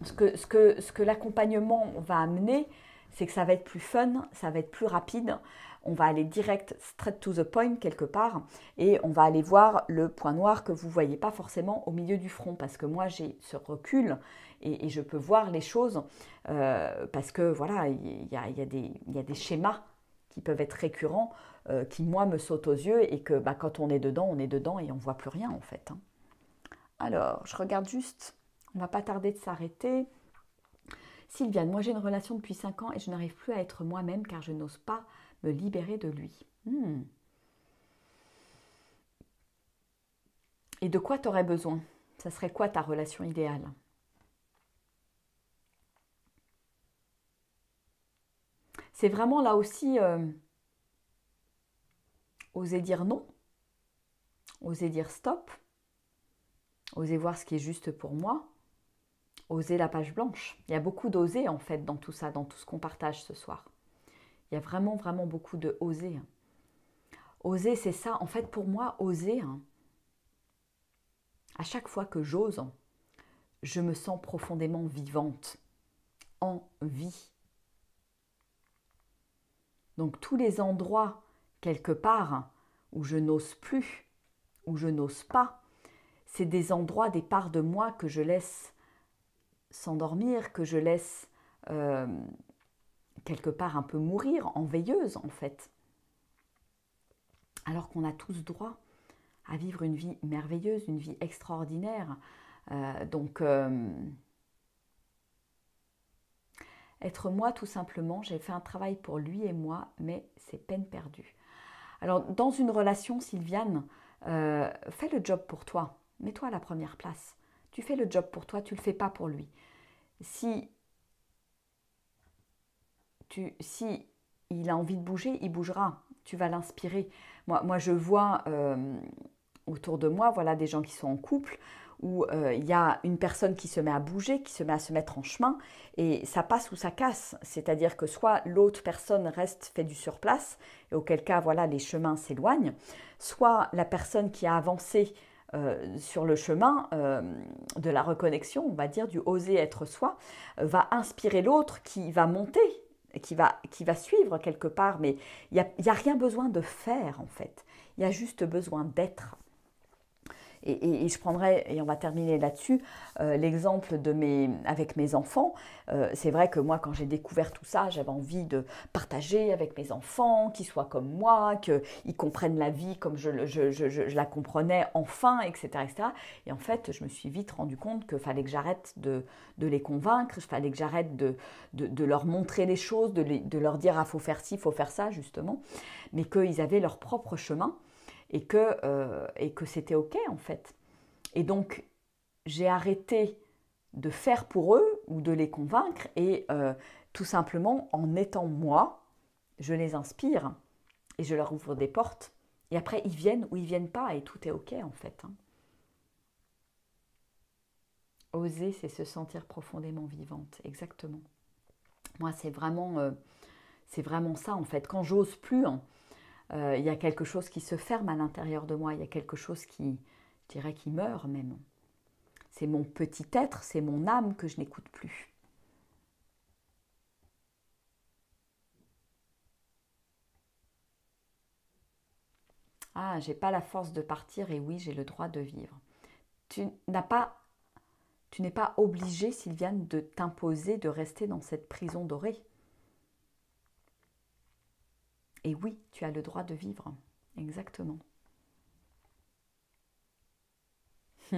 ce que, ce que, ce que l'accompagnement va amener, c'est que ça va être plus fun, ça va être plus rapide, on va aller direct, straight to the point quelque part, et on va aller voir le point noir que vous voyez pas forcément au milieu du front, parce que moi j'ai ce recul et, je peux voir les choses, euh, parce que voilà, il y a, des schémas qui peuvent être récurrents, euh, qui moi me sautent aux yeux, et que bah, quand on est dedans, on est dedans et on voit plus rien en fait. Hein. Alors, je regarde juste, on va pas tarder de s'arrêter. Sylviane, moi j'ai une relation depuis 5 ans et je n'arrive plus à être moi-même car je n'ose pas me libérer de lui. Hmm. Et de quoi t'aurais besoin Ça serait quoi ta relation idéale C'est vraiment là aussi euh, oser dire non, oser dire stop, oser voir ce qui est juste pour moi, oser la page blanche. Il y a beaucoup d'oser en fait dans tout ça, dans tout ce qu'on partage ce soir. Il y a vraiment, vraiment beaucoup de oser. Oser, c'est ça. En fait, pour moi, oser, hein, à chaque fois que j'ose, hein, je me sens profondément vivante, en vie. Donc tous les endroits, quelque part, hein, où je n'ose plus, où je n'ose pas, c'est des endroits, des parts de moi que je laisse s'endormir, que je laisse euh, quelque part un peu mourir en veilleuse en fait. Alors qu'on a tous droit à vivre une vie merveilleuse, une vie extraordinaire. Euh, donc euh, être moi tout simplement, j'ai fait un travail pour lui et moi, mais c'est peine perdue. Alors dans une relation, Sylviane, fais le job pour toi, mets-toi à la première place. Tu fais le job pour toi, tu ne le fais pas pour lui. Si, tu, si il a envie de bouger, il bougera. Tu vas l'inspirer. Moi, moi, je vois euh, autour de moi, voilà, des gens qui sont en couple où euh, il y a une personne qui se met à bouger, qui se met à se mettre en chemin, et ça passe ou ça casse. C'est-à-dire que soit l'autre personne reste fait du surplace, et auquel cas, voilà, les chemins s'éloignent, soit la personne qui a avancé euh, sur le chemin euh, de la reconnexion, on va dire, du oser être soi, euh, va inspirer l'autre qui va monter, qui va, qui va suivre quelque part. Mais il n'y a, a rien besoin de faire, en fait. Il y a juste besoin d'être. Et, je prendrai, et on va terminer là-dessus, euh, l'exemple avec mes enfants. Euh, c'est vrai que moi, quand j'ai découvert tout ça, j'avais envie de partager avec mes enfants, qu'ils soient comme moi, qu'ils comprennent la vie comme je, la comprenais enfin, etc., etc. Et en fait, je me suis vite rendu compte qu'il fallait que j'arrête de, les convaincre, il fallait que j'arrête de, leur montrer les choses, de, leur dire ah faut faire ci, faut faire ça, justement, mais qu'ils avaient leur propre chemin et que, euh, que c'était OK en fait. Et donc j'ai arrêté de faire pour eux ou de les convaincre et euh, tout simplement en étant moi, je les inspire et je leur ouvre des portes. Et après ils viennent ou ils viennent pas et tout est OK en fait. Hein. Oser, c'est se sentir profondément vivante, exactement. Moi, c'est vraiment, euh, c'est vraiment ça en fait. Quand j'ose plus, hein, euh, il y a quelque chose qui se ferme à l'intérieur de moi, il y a quelque chose qui, je dirais, qui meurt même. C'est mon petit être, c'est mon âme que je n'écoute plus. Ah, j'ai pas la force de partir et oui, j'ai le droit de vivre. Tu n'as pas tu n'es pas obligé, Sylviane, de t'imposer de rester dans cette prison dorée. Et oui, tu as le droit de vivre. Exactement.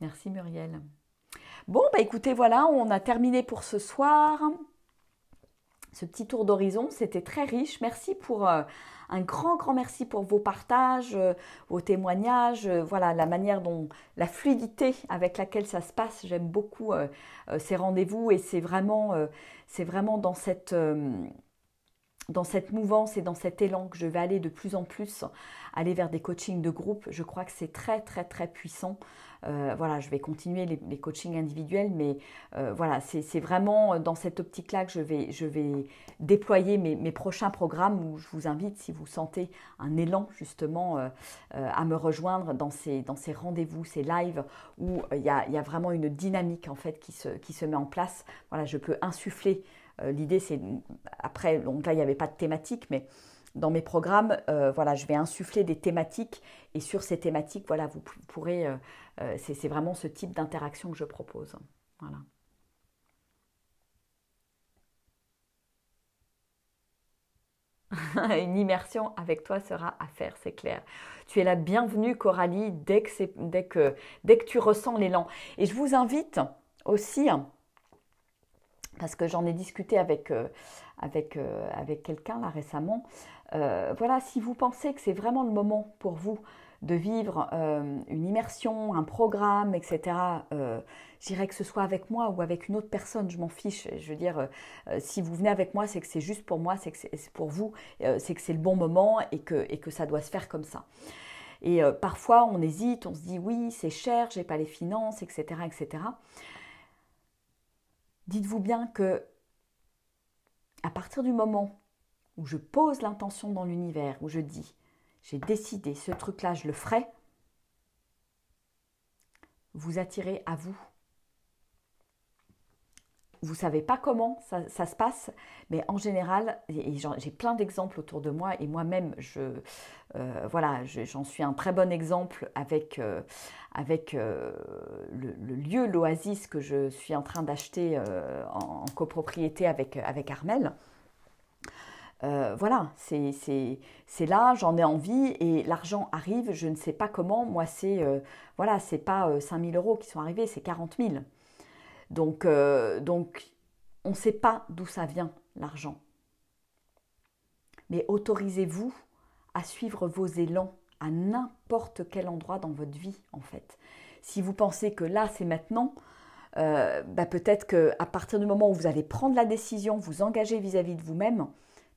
Merci Muriel. Bon, bah écoutez, voilà, on a terminé pour ce soir. Ce petit tour d'horizon, c'était très riche. Merci pour euh, un grand, grand merci pour vos partages, euh, vos témoignages. Euh, voilà, la manière dont, la fluidité avec laquelle ça se passe. J'aime beaucoup ces rendez-vous et c'est vraiment, c'est vraiment dans cette dans cette mouvance et dans cet élan que je vais aller de plus en plus, aller vers des coachings de groupe, je crois que c'est très très très puissant. Euh, voilà, je vais continuer les, coachings individuels, mais euh, voilà, c'est vraiment dans cette optique-là que je vais, je vais déployer mes, mes, prochains programmes où je vous invite, si vous sentez un élan justement, euh, à me rejoindre dans ces, dans ces rendez-vous, ces lives, où il y a, y, a, vraiment une dynamique en fait qui se, qui se met en place. Voilà, je peux insuffler euh, l'idée, c'est après, donc là, il n'y avait pas de thématique, mais dans mes programmes, euh, voilà, je vais insuffler des thématiques et sur ces thématiques, voilà, vous pourrez. Euh, c'est vraiment ce type d'interaction que je propose. Voilà. Une immersion avec toi sera à faire, c'est clair. Tu es la bienvenue, Coralie, dès que, dès que, dès que tu ressens l'élan. Et je vous invite aussi parce que j'en ai discuté avec, euh, avec, euh, avec quelqu'un là récemment. Euh, voilà, si vous pensez que c'est vraiment le moment pour vous de vivre une immersion, un programme, etc., j'irai que ce soit avec moi ou avec une autre personne, je m'en fiche. Je veux dire, si vous venez avec moi, c'est que c'est juste pour moi, c'est que c'est pour vous, c'est que c'est le bon moment et que, et que ça doit se faire comme ça. Et parfois, on hésite, on se dit oui, c'est cher, j'ai pas les finances, etc., etc dites-vous bien que à partir du moment où je pose l'intention dans l'univers, où je dis j'ai décidé ce truc-là, je le ferai, vous attirez à vous vous savez pas comment ça, se passe, mais en général, j'ai plein d'exemples autour de moi, et moi-même, euh, voilà, j'en suis un très bon exemple avec, euh, avec euh, le, lieu, l'oasis que je suis en train d'acheter en, copropriété avec, avec Armel. voilà, c'est là, j'en ai envie et l'argent arrive, je ne sais pas comment. Moi, c'est n'est voilà, pas 5000 5 euros qui sont arrivés, c'est 40 000. Donc, euh, donc on ne sait pas d'où ça vient, l'argent. Mais autorisez-vous à suivre vos élans à n'importe quel endroit dans votre vie, en fait. Si vous pensez que là, c'est maintenant, euh, bah, peut-être qu'à partir du moment où vous allez prendre la décision, vous engager vis-à-vis -vis de vous-même,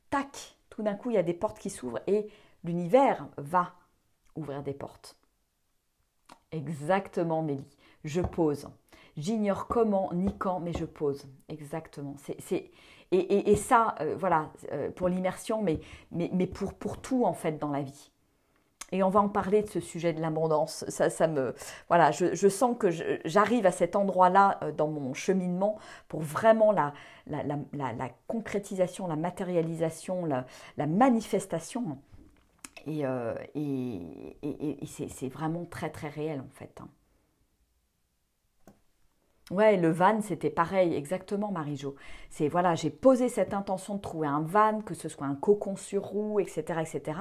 tac, tout d'un coup, il y a des portes qui s'ouvrent et l'univers va ouvrir des portes. Exactement, Mélie. Je pose. J'ignore comment ni quand, mais je pose. Exactement. et, ça, euh, voilà, euh, pour l'immersion, mais, mais, pour, tout en fait dans la vie. Et on va en parler de ce sujet de l'abondance. Ça, me, voilà, je, sens que j'arrive à cet endroit-là euh, dans mon cheminement pour vraiment la, concrétisation, la matérialisation, la, manifestation. et c'est vraiment très très réel en fait. Hein. Ouais, le van, c'était pareil, exactement, Marie-Jo. C'est voilà, j'ai posé cette intention de trouver un van, que ce soit un cocon sur roue, etc., etc.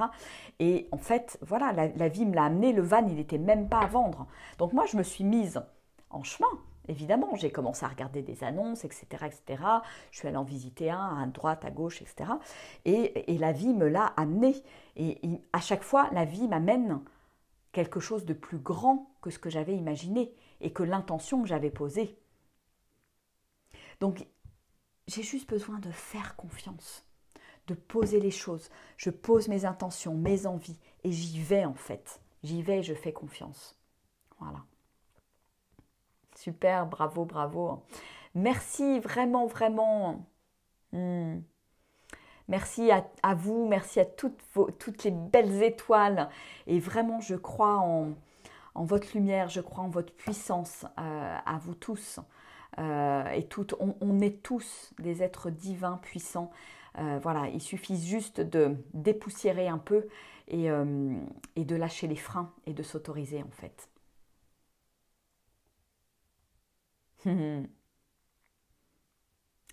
Et en fait, voilà, la, vie me l'a amené. Le van, il n'était même pas à vendre. Donc moi, je me suis mise en chemin. Évidemment, j'ai commencé à regarder des annonces, etc., etc. Je suis allée en visiter un, à droite, à gauche, etc. Et, la vie me l'a amené. et à chaque fois, la vie m'amène quelque chose de plus grand que ce que j'avais imaginé et que l'intention que j'avais posée. Donc, j'ai juste besoin de faire confiance, de poser les choses. Je pose mes intentions, mes envies, et j'y vais en fait. J'y vais, et je fais confiance. Voilà. Super, bravo, bravo. Merci vraiment, vraiment. Hmm. Merci à, à, vous, merci à toutes, vos, toutes les belles étoiles. Et vraiment, je crois en, en votre lumière, je crois en votre puissance euh, à vous tous euh, et toutes. On, est tous des êtres divins, puissants. Euh, voilà, il suffit juste de dépoussiérer un peu et, et de lâcher les freins et de s'autoriser en fait.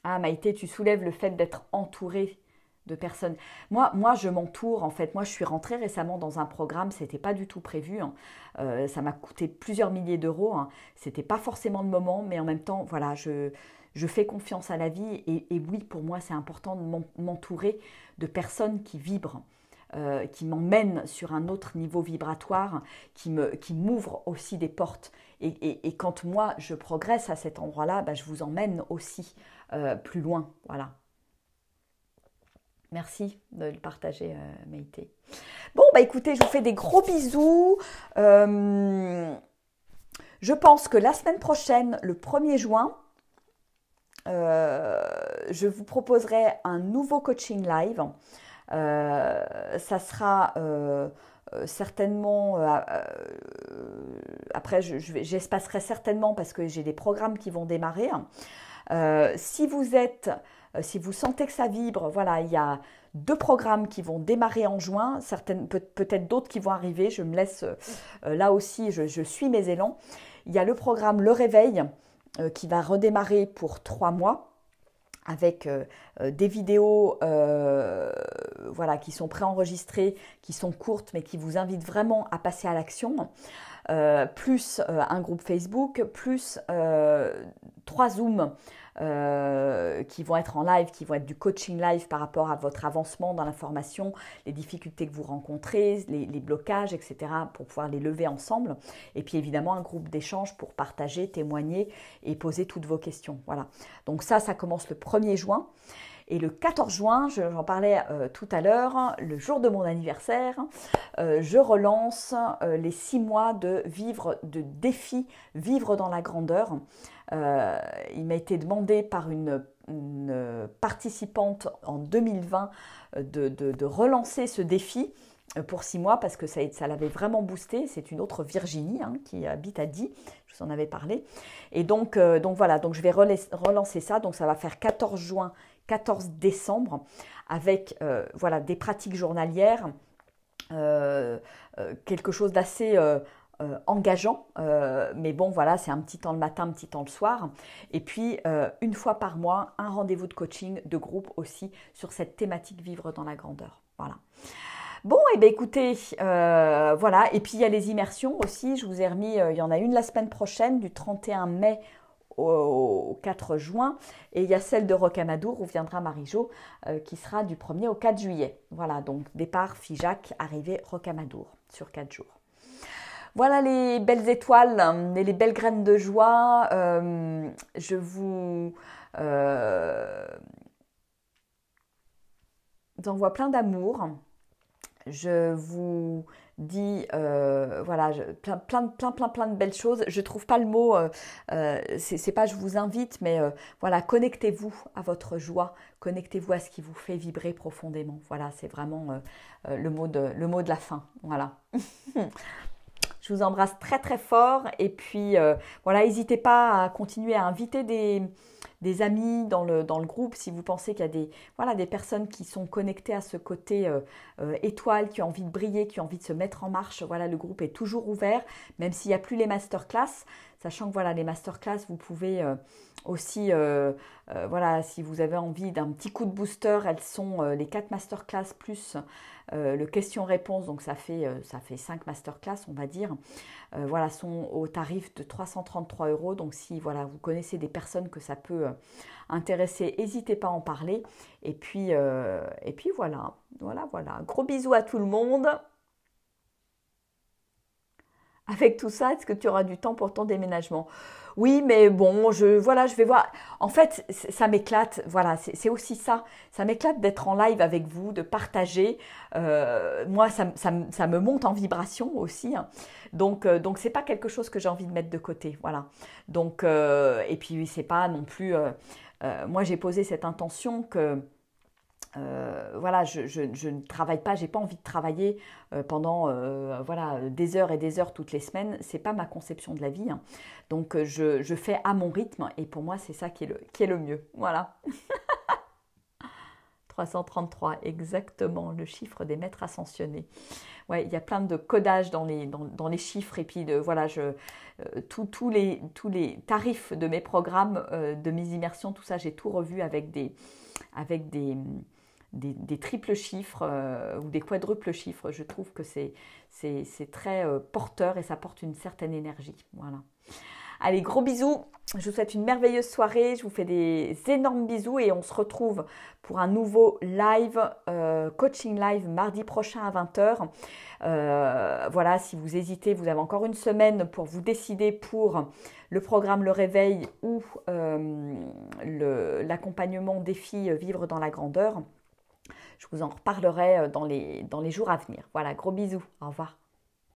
ah Maïté, tu soulèves le fait d'être entouré de personnes. Moi, moi je m'entoure en fait. Moi, je suis rentrée récemment dans un programme, c'était pas du tout prévu. Hein. Euh, ça m'a coûté plusieurs milliers d'euros. Hein. C'était pas forcément le moment, mais en même temps, voilà, je, je fais confiance à la vie. Et, oui, pour moi, c'est important de m'entourer de personnes qui vibrent. Euh, qui m'emmènent sur un autre niveau vibratoire, qui m'ouvrent qui aussi des portes. Et, quand moi, je progresse à cet endroit-là, bah, je vous emmène aussi euh, plus loin. Voilà, Merci de le partager, euh, Maïté. Bon, bah écoutez, je vous fais des gros bisous. Euh, je pense que la semaine prochaine, le 1er juin, euh, je vous proposerai un nouveau coaching live. ça sera certainement, après j'espacerai certainement parce que j'ai des programmes qui vont démarrer. Euh, si vous êtes, euh, si vous sentez que ça vibre, voilà, il y a deux programmes qui vont démarrer en juin, certaines, peut-être d'autres qui vont arriver. Je me laisse euh, là aussi, je, suis mes élans. Il y a le programme Le Réveil qui va redémarrer pour trois mois avec des vidéos voilà, qui sont préenregistrées, qui sont courtes, mais qui vous invitent vraiment à passer à l'action, plus un groupe Facebook, plus trois Zooms euh, qui vont être en live, qui vont être du coaching live par rapport à votre avancement dans la formation, les difficultés que vous rencontrez, les, les blocages, etc., pour pouvoir les lever ensemble. Et puis évidemment, un groupe d'échange pour partager, témoigner et poser toutes vos questions. Voilà. Donc ça, ça commence le 1er juin. Et le 14 juin, j'en parlais euh, tout à l'heure, le jour de mon anniversaire, euh, je relance euh, les six mois de vivre, de défi vivre dans la grandeur. il m'a été demandé par une, participante en 2020 de, relancer ce défi pour six mois parce que ça, l'avait vraiment boosté. C'est une autre Virginie hein, qui habite à Die, je vous en avais parlé. Et donc, donc voilà, donc je vais relancer ça. Donc ça va faire 14 juin 14 décembre avec euh, voilà, des pratiques journalières, euh, euh, quelque chose d'assez engageant, mais bon voilà, c'est un petit temps le matin, un petit temps le soir. Et puis, une fois par mois, un rendez-vous de coaching de groupe aussi sur cette thématique vivre dans la grandeur. Voilà. Bon, et eh bien écoutez, voilà. Et puis il y a les immersions aussi. Je vous ai remis, il y en a une la semaine prochaine, du 31 mai au 4 juin. Et il y a celle de Rocamadour où viendra Marie-Jo euh, qui sera du 1er au 4 juillet. Voilà, donc départ Figeac, arrivée Rocamadour sur 4 jours. Voilà les belles étoiles hein, et les belles graines de joie. Euh, je vous euh, envoie plein d'amour. Je vous dit euh, voilà plein plein plein plein plein de belles choses. Je trouve pas le mot, euh, euh, c'est pas je vous invite, mais voilà connectez-vous à votre joie, connectez-vous à ce qui vous fait vibrer profondément. Voilà, c'est vraiment le mot de le mot de la fin. Voilà. Je vous embrasse très très fort et puis euh, voilà, n'hésitez pas à continuer à inviter des, amis dans le, dans le, groupe si vous pensez qu'il y a des, voilà, des personnes qui sont connectées à ce côté euh, euh, étoile, qui ont envie de briller, qui ont envie de se mettre en marche. Voilà, le groupe est toujours ouvert, même s'il n'y a plus les masterclass. Sachant que voilà, les masterclass, vous pouvez aussi, voilà, si vous avez envie d'un petit coup de booster, elles sont les quatre masterclass plus euh, le question-réponse, donc ça fait, euh, ça fait 5 masterclass, on va dire, euh, voilà, sont au tarif de 333 euros. Donc si voilà, vous connaissez des personnes que ça peut intéresser, n'hésitez pas à en parler. Et puis, et puis voilà, voilà, voilà. Gros bisous à tout le monde avec tout ça Est-ce que tu auras du temps pour ton déménagement Oui, mais bon, je voilà, je vais voir. En fait, ça m'éclate. Voilà, c'est aussi ça. Ça m'éclate d'être en live avec vous, de partager. Euh, moi, ça, ça, me monte en vibration aussi. Hein. Donc, ce euh, donc c'est pas quelque chose que j'ai envie de mettre de côté. Voilà. Donc, euh, et puis c'est pas non plus. moi, j'ai posé cette intention que euh, voilà, je, ne travaille pas, j'ai pas envie de travailler euh, pendant euh, voilà des heures et des heures toutes les semaines. C'est pas ma conception de la vie. Hein. Donc je, fais à mon rythme et pour moi c'est ça qui est le, qui est le mieux. Voilà. 333, exactement le chiffre des maîtres ascensionnés. Ouais, il y a plein de codages dans les, dans les chiffres et puis de voilà, je tous les tous les tarifs de mes programmes, de mes immersions, tout ça, j'ai tout revu avec des avec des des, triples chiffres euh, ou des quadruples chiffres. Je trouve que c'est, très euh, porteur et ça porte une certaine énergie. Voilà. Allez, gros bisous. Je vous souhaite une merveilleuse soirée. Je vous fais des énormes bisous et on se retrouve pour un nouveau live, euh, coaching live mardi prochain à 20h. voilà, si vous hésitez, vous avez encore une semaine pour vous décider pour le programme Le Réveil ou l'accompagnement des filles Vivre dans la grandeur. Je vous en reparlerai euh, dans les, dans les jours à venir. Voilà, gros bisous. Au revoir.